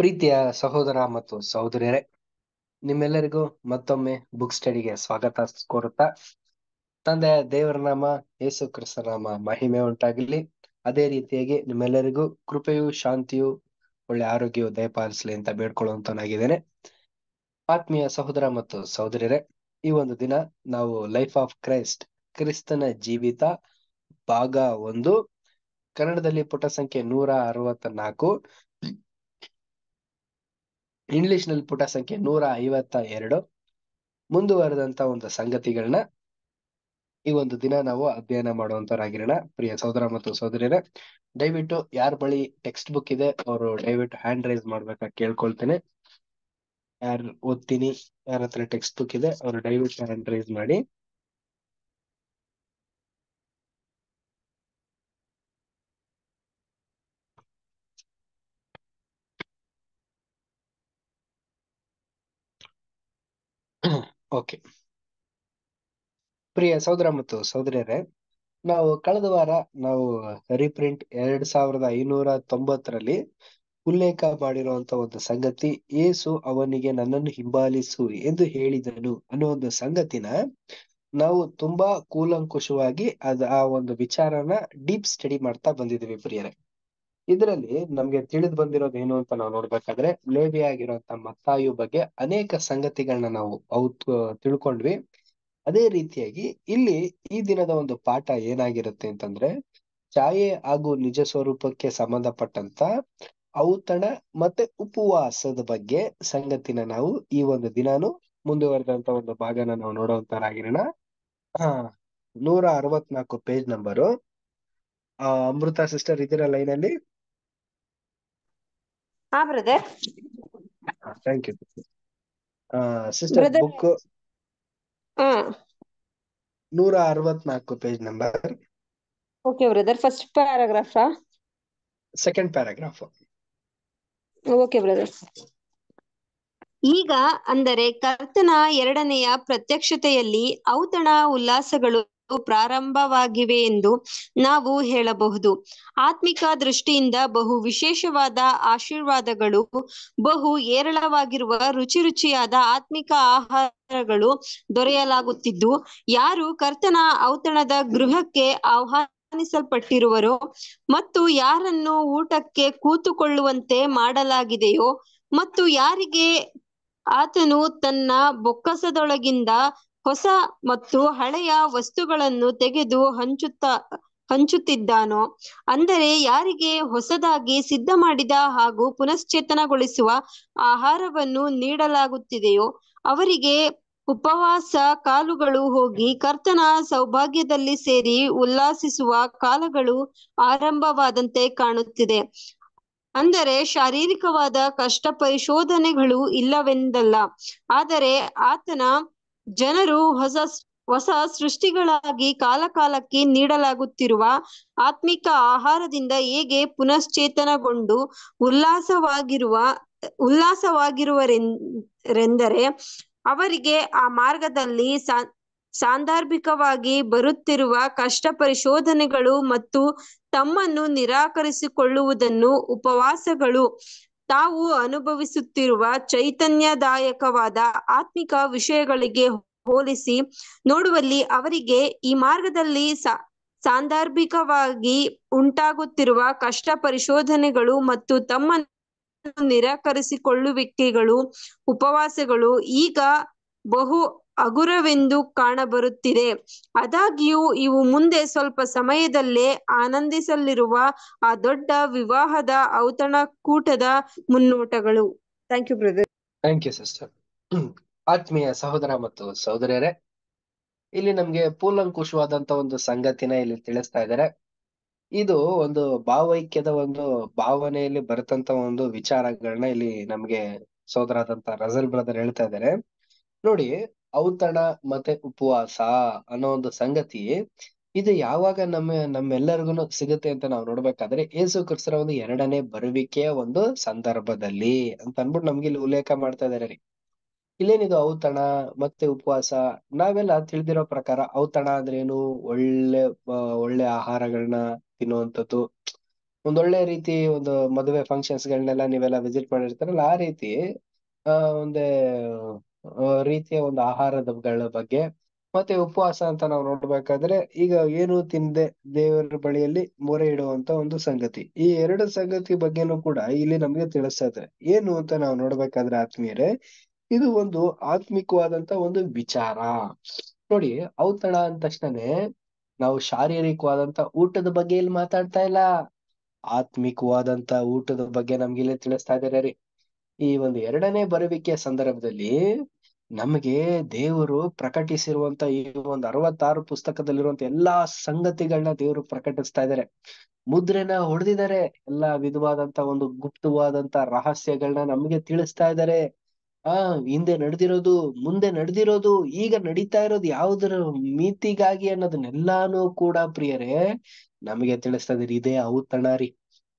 ಪ್ರೀತಿಯ ಸಹೋದರ ಮತ್ತು ಸಹೋದರಿಯರೇ ನಿಮ್ಮೆಲ್ಲರಿಗೂ ಮತ್ತೊಮ್ಮೆ ಬುಕ್ ಸ್ಟಡಿಗೆ ಸ್ವಾಗತ ಕೋರುತ್ತಾ ತಂದೆ ದೇವರ ನಾಮ ಯೇಸು ಕ್ರಿಸ್ತನಾಮ ಮಹಿಮೆ ಉಂಟಾಗಲಿ ಅದೇ ರೀತಿಯಾಗಿ ನಿಮ್ಮೆಲ್ಲರಿಗೂ ಕೃಪೆಯು ಶಾಂತಿಯು ಒಳ್ಳೆ ಆರೋಗ್ಯವು ದಯಪಾಲಿಸಲಿ ಅಂತ ಬೇಡ್ಕೊಳ್ಳುವಂತನಾಗಿದ್ದೇನೆ ಆತ್ಮೀಯ ಸಹೋದರ ಮತ್ತು ಸಹೋದರಿಯರೇ ಈ ಒಂದು ದಿನ ನಾವು ಲೈಫ್ ಆಫ್ ಕ್ರೈಸ್ಟ್ ಕ್ರಿಸ್ತನ ಜೀವಿತ ಭಾಗ ಒಂದು ಕನ್ನಡದಲ್ಲಿ ಪುಟ ಸಂಖ್ಯೆ ನೂರ ಅರವತ್ತ ನಾಲ್ಕು ಇಂಗ್ಲಿಷ್ನಲ್ಲಿ ಪುಟ ಸಂಖ್ಯೆ ನೂರ ಐವತ್ತ ಎರಡು ಮುಂದುವರೆದಂತ ಒಂದು ಸಂಗತಿಗಳನ್ನ ಈ ಒಂದು ದಿನ ನಾವು ಅಧ್ಯಯನ ಮಾಡುವಂತವರಾಗಿರೋಣ ಪ್ರಿಯ ಸಹೋದರ ಮತ್ತು ಸಹೋದರಿಯರ ದಯವಿಟ್ಟು ಯಾರ ಬಳಿ ಟೆಕ್ಸ್ಟ್ ಬುಕ್ ಇದೆ ಅವರು ದಯವಿಟ್ಟು ಹ್ಯಾಂಡ್ ರೈಸ್ ಮಾಡ್ಬೇಕಾ ಕೇಳ್ಕೊಳ್ತೇನೆ ಯಾರು ಓದ್ತೀನಿ ಯಾರ ಹತ್ರ ಟೆಕ್ಸ್ಟ್ ಬುಕ್ ಇದೆ ಅವರು ದಯವಿಟ್ಟು ಹ್ಯಾಂಡ್ ರೈಸ್ ಮಾಡಿ ಓಕೆ ಪ್ರಿಯ ಸಹೋದರ ಮತ್ತು ಸಹೋದರಿಯರೇ ನಾವು ಕಳೆದ ವಾರ ನಾವು ರೀಪ್ರಿಂಟ್ ಎರಡ್ ಸಾವಿರದ ಐನೂರ ತೊಂಬತ್ತರಲ್ಲಿ ಉಲ್ಲೇಖ ಮಾಡಿರುವಂತ ಒಂದು ಸಂಗತಿ ಏಸು ಅವನಿಗೆ ನನ್ನನ್ನು ಹಿಂಬಾಲಿಸು ಎಂದು ಹೇಳಿದನು ಅನ್ನೋ ಒಂದು ಸಂಗತಿನ ನಾವು ತುಂಬಾ ಕೂಲಂಕುಷವಾಗಿ ಅದ ಆ ಒಂದು ವಿಚಾರನ ಡೀಪ್ ಸ್ಟಡಿ ಮಾಡ್ತಾ ಬಂದಿದ್ದೀವಿ ಪ್ರಿಯರೇ ಇದರಲ್ಲಿ ನಮ್ಗೆ ತಿಳಿದು ಬಂದಿರೋದು ಏನು ಅಂತ ನಾವು ನೋಡ್ಬೇಕಾದ್ರೆ ಲೇಡಿ ಆಗಿರುವಂತ ಮತ್ತಾಯು ಬಗ್ಗೆ ಅನೇಕ ಸಂಗತಿಗಳನ್ನ ನಾವು ಅವು ತಿಳ್ಕೊಂಡ್ವಿ ಅದೇ ರೀತಿಯಾಗಿ ಇಲ್ಲಿ ಈ ದಿನದ ಒಂದು ಪಾಠ ಏನಾಗಿರುತ್ತೆ ಅಂತಂದ್ರೆ ಛಾಯೆ ಹಾಗೂ ನಿಜ ಸ್ವರೂಪಕ್ಕೆ ಸಂಬಂಧಪಟ್ಟಂತ ಔತಣ ಮತ್ತೆ ಉಪವಾಸದ ಬಗ್ಗೆ ಸಂಗತಿನ ನಾವು ಈ ಒಂದು ದಿನಾನು ಮುಂದುವರೆದಂತ ಒಂದು ಭಾಗನ ನಾವು ನೋಡುವಂತರಾಗಿರೋಣ ಆ ನೂರ ಅರವತ್ನಾಲ್ಕು ಪೇಜ್ ನಂಬರು ಅಮೃತ ಸಿಸ್ಟರ್ ಇದೀರಾ ಲೈನ್ ಅಲ್ಲಿ ಹಾ brother thank you sister book ನೂರ ಅರವತ್ನಾಲ್ಕು page number okay brother first paragraph second paragraph okay brother ಈಗ ಅಂದರೆ ಕರ್ತನ ಎರಡನೆಯ ಪ್ರತ್ಯಕ್ಷತೆಯಲ್ಲಿ ಔತಣ ಉಲ್ಲಾಸಗಳು ಪ್ರಾರಂಭವಾಗಿವೆ ಎಂದು ನಾವು ಹೇಳಬಹುದು ಆತ್ಮಿಕ ದೃಷ್ಟಿಯಿಂದ ಬಹು ವಿಶೇಷವಾದ ಆಶೀರ್ವಾದಗಳು ಬಹು ಏರಳವಾಗಿರುವ ರುಚಿ ರುಚಿಯಾದ ಆತ್ಮಿಕ ಆಹಾರಗಳು ದೊರೆಯಲಾಗುತ್ತಿದ್ದು ಯಾರು ಕರ್ತನ ಔತಣದ ಗೃಹಕ್ಕೆ ಆಹ್ವಾನ ಆಹ್ವಾನಿಸಲ್ಪಟ್ಟಿರುವರೋ ಮತ್ತು ಯಾರನ್ನು ಊಟಕ್ಕೆ ಕೂತುಕೊಳ್ಳುವಂತೆ ಮಾಡಲಾಗಿದೆಯೋ ಮತ್ತು ಯಾರಿಗೆ ಆತನು ತನ್ನ ಬೊಕ್ಕಸದೊಳಗಿಂದ ಹೊಸ ಮತ್ತು ಹಳೆಯ ವಸ್ತುಗಳನ್ನು ತೆಗೆದು ಹಂಚುತ್ತ ಹಂಚುತ್ತಿದ್ದಾನೋ ಅಂದರೆ ಯಾರಿಗೆ ಹೊಸದಾಗಿ ಸಿದ್ಧ ಮಾಡಿದ ಹಾಗೂ ಪುನಶ್ಚೇತನಗೊಳಿಸುವ ಆಹಾರವನ್ನು ನೀಡಲಾಗುತ್ತಿದೆಯೋ ಅವರಿಗೆ ಉಪವಾಸ ಕಾಲುಗಳು ಹೋಗಿ ಕರ್ತನ ಸೌಭಾಗ್ಯದಲ್ಲಿ ಸೇರಿ ಉಲ್ಲಾಸಿಸುವ ಕಾಲಗಳು ಆರಂಭವಾದಂತೆ ಕಾಣುತ್ತಿದೆ ಅಂದರೆ ಶಾರೀರಿಕವಾದ ಕಷ್ಟ ಪರಿಶೋಧನೆಗಳು ಇಲ್ಲವೆಂದಲ್ಲ ಆದರೆ ಆತನ ಜನರು ಹೊಸ ಹೊಸ ಸೃಷ್ಟಿಗಳಾಗಿ ಕಾಲಕಾಲಕ್ಕೆ ನೀಡಲಾಗುತ್ತಿರುವ ಆತ್ಮಿಕ ಆಹಾರದಿಂದ ಹೇಗೆ ಪುನಶ್ಚೇತನಗೊಂಡು ಉಲ್ಲಾಸವಾಗಿರುವ ಉಲ್ಲಾಸವಾಗಿರುವರೆಂದರೆ ಅವರಿಗೆ ಆ ಮಾರ್ಗದಲ್ಲಿ ಸಾಂದರ್ಭಿಕವಾಗಿ ಬರುತ್ತಿರುವ ಕಷ್ಟ ಪರಿಶೋಧನೆಗಳು ಮತ್ತು ತಮ್ಮನ್ನು ನಿರಾಕರಿಸಿಕೊಳ್ಳುವುದನ್ನು ಉಪವಾಸಗಳು ತಾವು ಅನುಭವಿಸುತ್ತಿರುವ ಚೈತನ್ಯದಾಯಕವಾದ ಆತ್ಮಿಕ ವಿಷಯಗಳಿಗೆ ಹೋಲಿಸಿ ನೋಡುವಲ್ಲಿ ಅವರಿಗೆ ಈ ಮಾರ್ಗದಲ್ಲಿ ಸಾಂದರ್ಭಿಕವಾಗಿ ಉಂಟಾಗುತ್ತಿರುವ ಕಷ್ಟ ಪರಿಶೋಧನೆಗಳು ಮತ್ತು ತಮ್ಮ ನಿರಾಕರಿಸಿಕೊಳ್ಳುವಿಕೆಗಳು ಉಪವಾಸಗಳು ಈಗ ಬಹು ಹಗುರವೆಂದು ಕಾಣಬರುತ್ತಿದೆ. ಆದಾಗ್ಯೂ ಇವು ಮುಂದೆ ಸ್ವಲ್ಪ ಸಮಯದಲ್ಲೇ ಆನಂದಿಸಲಿರುವ ಆ ದೊಡ್ಡ ವಿವಾಹದ ಔತಣ ಕೂಟದ ಮುನ್ನೋಟಗಳು. Thank you brother. Thank you sister. ಆತ್ಮೀಯ ಸಹೋದರ ಮತ್ತು ಸಹೋದರಿಯರೇ ಇಲ್ಲಿ ನಮ್ಗೆ ಪೂಲಂಕುಷವಾದಂತ ಒಂದು ಸಂಗತಿನ ಇಲ್ಲಿ ತಿಳಿಸ್ತಾ ಇದ್ದಾರೆ ಇದು ಒಂದು ಭಾವೈಕ್ಯದ ಒಂದು ಭಾವನೆಯಲ್ಲಿ ಬರತಂತ ಒಂದು ವಿಚಾರಗಳನ್ನ ಇಲ್ಲಿ ನಮ್ಗೆ ಸಹೋದರಾದಂತ ರಜಲ್ ಬ್ರದರ್ ಹೇಳ್ತಾ ಇದ್ದಾರೆ ನೋಡಿ ಔತಣ ಮತ್ತೆ ಉಪವಾಸ ಅನ್ನೋ ಒಂದು ಸಂಗತಿ ಇದು ಯಾವಾಗ ನಮ್ಮ ನಮ್ಮೆಲ್ಲರಿಗೂ ಸಿಗುತ್ತೆ ಅಂತ ನಾವು ನೋಡ್ಬೇಕಾದ್ರೆ ಏಸು ಕ್ರಿಸ್ತರ ಒಂದು ಎರಡನೇ ಬರುವಿಕೆಯ ಒಂದು ಸಂದರ್ಭದಲ್ಲಿ ಅಂತ ಅನ್ಬಿಟ್ಟು ನಮ್ಗೆ ಇಲ್ಲಿ ಉಲ್ಲೇಖ ಮಾಡ್ತಾ ಇದಾರೆ ರೀ ಇಲ್ಲೇನಿದು ಔತಣ ಮತ್ತೆ ಉಪವಾಸ ನಾವೆಲ್ಲ ತಿಳಿದಿರೋ ಪ್ರಕಾರ ಔತಣ ಅಂದ್ರೇನು ಒಳ್ಳೆ ಒಳ್ಳೆ ಆಹಾರಗಳನ್ನ ತಿನ್ನುವಂಥದ್ದು ಒಂದೊಳ್ಳೆ ರೀತಿ ಒಂದು ಮದುವೆ ಫಂಕ್ಷನ್ಸ್ ಗಳನ್ನೆಲ್ಲ ನೀವೆಲ್ಲ ವಿಸಿಟ್ ಮಾಡಿರ್ತಾರಲ್ಲ ಆ ರೀತಿ ಆ ಒಂದೇ ರೀತಿಯ ಒಂದು ಆಹಾರಗಳ ಬಗ್ಗೆ ಮತ್ತೆ ಉಪವಾಸ ಅಂತ ನಾವು ನೋಡ್ಬೇಕಾದ್ರೆ ಈಗ ಏನು ತಿಂದೆ ದೇವರ ಬಳಿಯಲ್ಲಿ ಮೊರೆ ಇಡುವಂತ ಒಂದು ಸಂಗತಿ ಈ ಎರಡು ಸಂಗತಿ ಬಗ್ಗೆನೂ ಕೂಡ ಇಲ್ಲಿ ನಮ್ಗೆ ತಿಳಿಸ್ತಾ ಇದ್ದಾರೆ ಏನು ಅಂತ ನಾವು ನೋಡ್ಬೇಕಾದ್ರೆ ಆತ್ಮೀಯರೇ ಇದು ಒಂದು ಆತ್ಮಿಕವಾದಂತ ಒಂದು ವಿಚಾರ ನೋಡಿ ಔತಣ ಅಂದ ತಕ್ಷಣನೆ ನಾವು ಶಾರೀರಿಕವಾದಂತ ಊಟದ ಬಗ್ಗೆ ಇಲ್ಲಿ ಮಾತಾಡ್ತಾ ಇಲ್ಲ ಆತ್ಮಿಕವಾದಂತ ಊಟದ ಬಗ್ಗೆ ನಮ್ಗೆ ಇಲ್ಲಿ ತಿಳಿಸ್ತಾ ಇದ್ದಾರೆ ರೀ ಈ ಒಂದು ಎರಡನೇ ಬರುವಿಕೆಯ ಸಂದರ್ಭದಲ್ಲಿ ನಮಗೆ ದೇವರು ಪ್ರಕಟಿಸಿರುವಂತ ಈ ಒಂದು ಅರವತ್ತಾರು ಪುಸ್ತಕದಲ್ಲಿರುವಂತ ಎಲ್ಲಾ ಸಂಗತಿಗಳನ್ನ ದೇವರು ಪ್ರಕಟಿಸ್ತಾ ಇದ್ದಾರೆ ಮುದ್ರೆನ ಹೊಡೆದಿದ್ದಾರೆ ಎಲ್ಲಾ ವಿಧವಾದಂತ ಒಂದು ಗುಪ್ತವಾದಂತ ರಹಸ್ಯಗಳನ್ನ ನಮ್ಗೆ ತಿಳಿಸ್ತಾ ಇದ್ದಾರೆ ಆ ಹಿಂದೆ ನಡೆದಿರೋದು ಮುಂದೆ ನಡೆದಿರೋದು ಈಗ ನಡೀತಾ ಇರೋದು ಯಾವ್ದರ ಮಿತಿಗಾಗಿ ಅನ್ನೋದನ್ನೆಲ್ಲಾನು ಕೂಡ ಪ್ರಿಯರೇ ನಮಗೆ ತಿಳಿಸ್ತಾ ಇದ್ರಿ ಇದೇ ಔತಣ ರೀ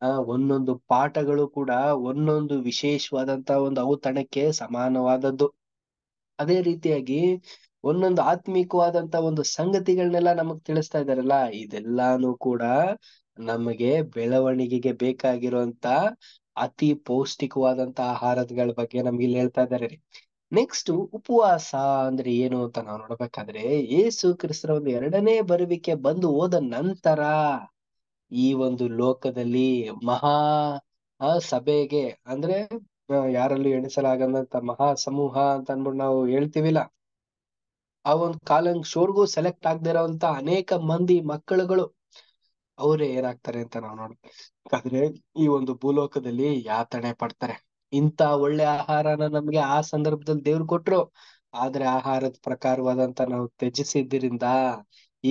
ಆ ಒಂದೊಂದು ಪಾಠಗಳು ಕೂಡ ಒಂದೊಂದು ವಿಶೇಷವಾದಂತ ಒಂದು ಔತಣಕ್ಕೆ ಸಮಾನವಾದದ್ದು ಅದೇ ರೀತಿಯಾಗಿ ಒಂದೊಂದು ಆತ್ಮಿಕವಾದಂತ ಒಂದು ಸಂಗತಿಗಳನ್ನೆಲ್ಲ ನಮಗ್ ತಿಳಿಸ್ತಾ ಇದಾರಲ್ಲ ಇದೆಲ್ಲಾನು ಕೂಡ ನಮಗೆ ಬೆಳವಣಿಗೆಗೆ ಬೇಕಾಗಿರುವಂತ ಅತಿ ಪೌಷ್ಟಿಕವಾದಂತ ಆಹಾರಗಳ ಬಗ್ಗೆ ನಮ್ಗೆ ಇಲ್ಲಿ ಹೇಳ್ತಾ ಇದ್ದಾರೆ ನೆಕ್ಸ್ಟ್ ಉಪವಾಸ ಅಂದ್ರೆ ಏನು ಅಂತ ನಾವು ನೋಡ್ಬೇಕಾದ್ರೆ ಯೇಸು ಕ್ರಿಸ್ತರ ಒಂದು ಎರಡನೇ ಬರುವಿಕೆ ಬಂದು ಹೋದ ನಂತರ ಈ ಒಂದು ಲೋಕದಲ್ಲಿ ಮಹಾ ಸಭೆಗೆ ಅಂದ್ರೆ ಯಾರಲ್ಲೂ ಎಣಿಸಲಾಗದಂತ ಮಹಾ ಸಮೂಹ ಅಂತ ಅಂದ್ಬಿಟ್ಟು ನಾವು ಹೇಳ್ತೀವಿಲ್ಲ ಆ ಒಂದು ಕಾಲಂಗ್ ಶೋರ್ಗೂ ಸೆಲೆಕ್ಟ್ ಆಗದೆ ಇರೋಂತ ಅನೇಕ ಮಂದಿ ಮಕ್ಕಳುಗಳು ಅವರೇ ಏನಾಗ್ತಾರೆ ಅಂತ ನಾವು ನೋಡ್ಬೇಕು ಆದ್ರೆ ಈ ಒಂದು ಭೂಲೋಕದಲ್ಲಿ ಯಾತನೆ ಪಡ್ತಾರೆ ಇಂತ ಒಳ್ಳೆ ಆಹಾರನ ನಮ್ಗೆ ಆ ಸಂದರ್ಭದಲ್ಲಿ ದೇವ್ರು ಕೊಟ್ರು ಆದ್ರೆ ಆಹಾರದ ಪ್ರಕಾರವಾದಂತ ನಾವು ತ್ಯಜಿಸಿದ್ದರಿಂದ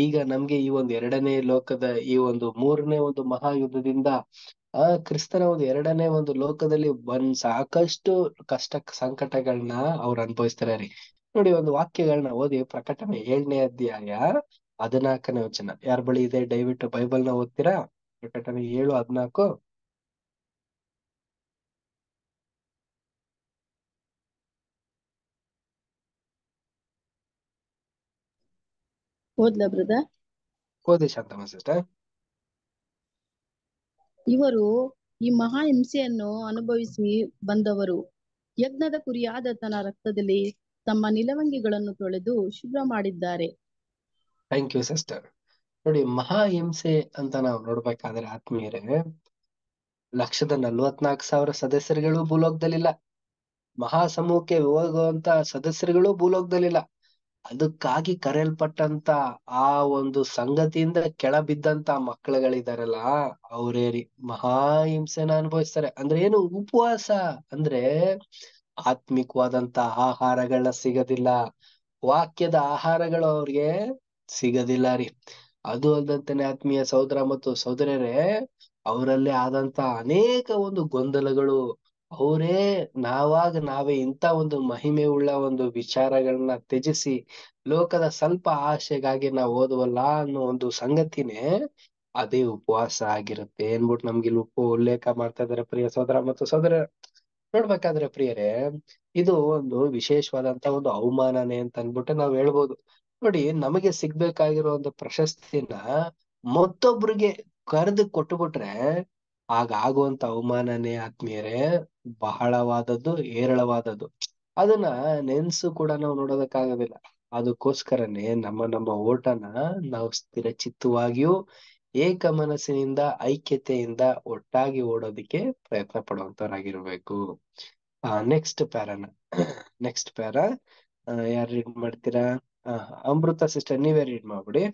ಈಗ ನಮ್ಗೆ ಈ ಒಂದು ಎರಡನೇ ಲೋಕದ ಈ ಒಂದು ಮೂರನೇ ಒಂದು ಯುದ್ಧದಿಂದ ಆ ಕ್ರಿಸ್ತನ ಒಂದು ಎರಡನೇ ಒಂದು ಲೋಕದಲ್ಲಿ ಬಂದ್ ಸಾಕಷ್ಟು ಕಷ್ಟ ಸಂಕಟಗಳನ್ನ ಅವ್ರು ಅನುಭವಿಸ್ತಾರೆ ರೀ ನೋಡಿ ಒಂದು ವಾಕ್ಯಗಳನ್ನ ಓದಿ ಪ್ರಕಟಣೆ ಏಳನೇ ಅಧ್ಯಾಯ ಹದಿನಾಲ್ಕನೇ ವಚನ ಯಾರ ಬಳಿ ಇದೆ ದಯವಿಟ್ಟು ಬೈಬಲ್ ನ ಓದ್ತೀರಾ ಪ್ರಕಟಣೆ ಏಳು ಹದಿನಾಲ್ಕು ಓದ್ಲಾ ಬ್ರದ ಓದಿ ಶಾಂತಮ್ಮ ಸಿಸ್ಟರ್ ಇವರು ಈ ಮಹಾ ಹಿಂಸೆಯನ್ನು ಅನುಭವಿಸಿ ಬಂದವರು ಯಜ್ಞದ ಕುರಿಯಾದ ತನ್ನ ರಕ್ತದಲ್ಲಿ ತಮ್ಮ ನಿಲವಂಗಿಗಳನ್ನು ತೊಳೆದು ಶುಭ್ರ ಮಾಡಿದ್ದಾರೆ ಥ್ಯಾಂಕ್ ಯು ಸಿಸ್ಟರ್ ನೋಡಿ ಮಹಾ ಹಿಂಸೆ ಅಂತ ನಾವು ನೋಡ್ಬೇಕಾದ್ರೆ ಆತ್ಮೀಯರೇ ಲಕ್ಷದ ನಲ್ವತ್ನಾಲ್ಕು ಸಾವಿರ ಸದಸ್ಯರುಗಳು ಭೂಲೋಕದಲ್ಲಿಲ್ಲ ಮಹಾ ಸಮೂಹಕ್ಕೆ ಹೋಗುವಂತ ಸದಸ್ಯರುಗಳು ಭೂಲೋಕದಲ್ಲಿಲ್ಲ ಅದಕ್ಕಾಗಿ ಕರೆಯಲ್ಪಟ್ಟಂತ ಆ ಒಂದು ಸಂಗತಿಯಿಂದ ಕೆಳಬಿದ್ದಂತ ಮಕ್ಕಳುಗಳಿದಾರಲ್ಲ ಅವ್ರೇರಿ ಮಹಾ ಹಿಂಸೆನ ಅನುಭವಿಸ್ತಾರೆ ಅಂದ್ರೆ ಏನು ಉಪವಾಸ ಅಂದ್ರೆ ಆತ್ಮಿಕವಾದಂತ ಆಹಾರಗಳ ಸಿಗದಿಲ್ಲ ವಾಕ್ಯದ ಆಹಾರಗಳು ಅವ್ರಿಗೆ ಸಿಗದಿಲ್ಲ ರೀ ಅದು ಅಲ್ದಂತಾನೆ ಆತ್ಮೀಯ ಸಹೋದರ ಮತ್ತು ಸಹೋದರರೇ ಅವರಲ್ಲಿ ಆದಂತ ಅನೇಕ ಒಂದು ಗೊಂದಲಗಳು ಅವರೇ ನಾವಾಗ ನಾವೇ ಇಂಥ ಒಂದು ಮಹಿಮೆ ಉಳ್ಳ ಒಂದು ವಿಚಾರಗಳನ್ನ ತ್ಯಜಿಸಿ ಲೋಕದ ಸ್ವಲ್ಪ ಆಸೆಗಾಗಿ ನಾವು ಓದುವಲ್ಲ ಅನ್ನೋ ಒಂದು ಸಂಗತಿನೇ ಅದೇ ಉಪವಾಸ ಆಗಿರುತ್ತೆ ಏನ್ಬಿಟ್ಟು ನಮ್ಗೆ ಇಲ್ಲಿ ಉಪ್ಪು ಉಲ್ಲೇಖ ಮಾಡ್ತಾ ಇದಾರೆ ಪ್ರಿಯ ಸೋದರ ಮತ್ತು ಸೋದರ ನೋಡ್ಬೇಕಾದ್ರೆ ಪ್ರಿಯರೇ ಇದು ಒಂದು ವಿಶೇಷವಾದಂತ ಒಂದು ಅವಮಾನನೇ ಅಂತ ಅನ್ಬಿಟ್ಟು ನಾವ್ ಹೇಳ್ಬೋದು ನೋಡಿ ನಮಗೆ ಸಿಗ್ಬೇಕಾಗಿರೋ ಒಂದು ಪ್ರಶಸ್ತಿನ ಮತ್ತೊಬ್ರಿಗೆ ಕರೆದು ಕೊಟ್ಬಿಟ್ರೆ ಆಗ ಆಗುವಂತ ಅವಮಾನನೇ ಆತ್ಮೀಯರೇ ಬಹಳವಾದದ್ದು ಹೇರಳವಾದದ್ದು ಅದನ್ನ ನೆನ್ಸು ಕೂಡ ನಾವು ನೋಡೋದಕ್ಕಾಗೋದಿಲ್ಲ ಅದಕ್ಕೋಸ್ಕರನೇ ನಮ್ಮ ನಮ್ಮ ಓಟನ ನಾವು ಚಿತ್ತವಾಗಿಯೂ ಏಕ ಮನಸ್ಸಿನಿಂದ ಐಕ್ಯತೆಯಿಂದ ಒಟ್ಟಾಗಿ ಓಡೋದಿಕ್ಕೆ ಪ್ರಯತ್ನ ಪಡುವಂತವರಾಗಿರ್ಬೇಕು ಆ ನೆಕ್ಸ್ಟ್ ಪ್ಯಾರನ ನೆಕ್ಸ್ಟ್ ಪ್ಯಾರ ಯಾರು ರೀಡ್ ಮಾಡ್ತೀರಾ ಅಮೃತ ಸಿಸ್ಟರ್ ನೀವೇ ರೀಡ್ ಮಾಡ್ಬಿಡಿ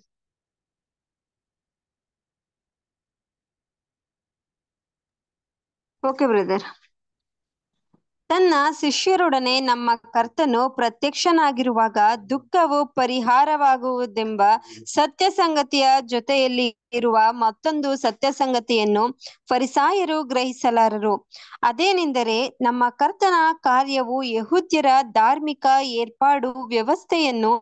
ಓಕೆ ಬ್ರದರ್ ತನ್ನ ಶಿಷ್ಯರೊಡನೆ ನಮ್ಮ ಕರ್ತನು ಪ್ರತ್ಯಕ್ಷನಾಗಿರುವಾಗ ದುಃಖವು ಪರಿಹಾರವಾಗುವುದೆಂಬ ಸತ್ಯ ಸಂಗತಿಯ ಜೊತೆಯಲ್ಲಿ ಇರುವ ಮತ್ತೊಂದು ಸತ್ಯ ಸಂಗತಿಯನ್ನು ಫರಿಸಾಯರು ಗ್ರಹಿಸಲಾರರು ಅದೇನೆಂದರೆ ನಮ್ಮ ಕರ್ತನ ಕಾರ್ಯವು ಯಹುದ್ಯರ ಧಾರ್ಮಿಕ ಏರ್ಪಾಡು ವ್ಯವಸ್ಥೆಯನ್ನು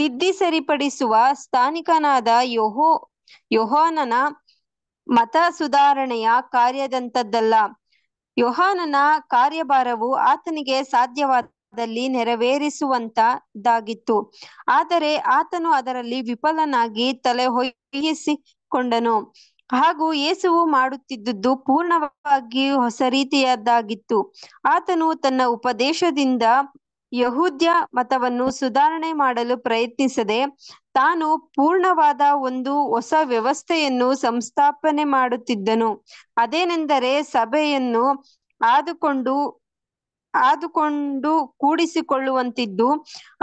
ತಿದ್ದಿ ಸರಿಪಡಿಸುವ ಸ್ಥಾನಿಕನಾದ ಯೋಹೋ ಯೋಹಾನನ ಮತ ಸುಧಾರಣೆಯ ಕಾರ್ಯದಂತದ್ದಲ್ಲ ಯೋಹಾನನ ಕಾರ್ಯಭಾರವು ಆತನಿಗೆ ಸಾಧ್ಯವಾದಲ್ಲಿ ನೆರವೇರಿಸುವಂತದ್ದಾಗಿತ್ತು ಆದರೆ ಆತನು ಅದರಲ್ಲಿ ವಿಫಲನಾಗಿ ತಲೆ ಹೊಯ್ಯಿಸಿಕೊಂಡನು ಹಾಗೂ ಯೇಸುವು ಮಾಡುತ್ತಿದ್ದುದು ಪೂರ್ಣವಾಗಿ ಹೊಸ ರೀತಿಯದ್ದಾಗಿತ್ತು ಆತನು ತನ್ನ ಉಪದೇಶದಿಂದ ಯಹೂದ್ಯ ಮತವನ್ನು ಸುಧಾರಣೆ ಮಾಡಲು ಪ್ರಯತ್ನಿಸದೆ ತಾನು ಪೂರ್ಣವಾದ ಒಂದು ಹೊಸ ವ್ಯವಸ್ಥೆಯನ್ನು ಸಂಸ್ಥಾಪನೆ ಮಾಡುತ್ತಿದ್ದನು ಅದೇನೆಂದರೆ ಸಭೆಯನ್ನು ಆದುಕೊಂಡು ಆದುಕೊಂಡು ಕೂಡಿಸಿಕೊಳ್ಳುವಂತಿದ್ದು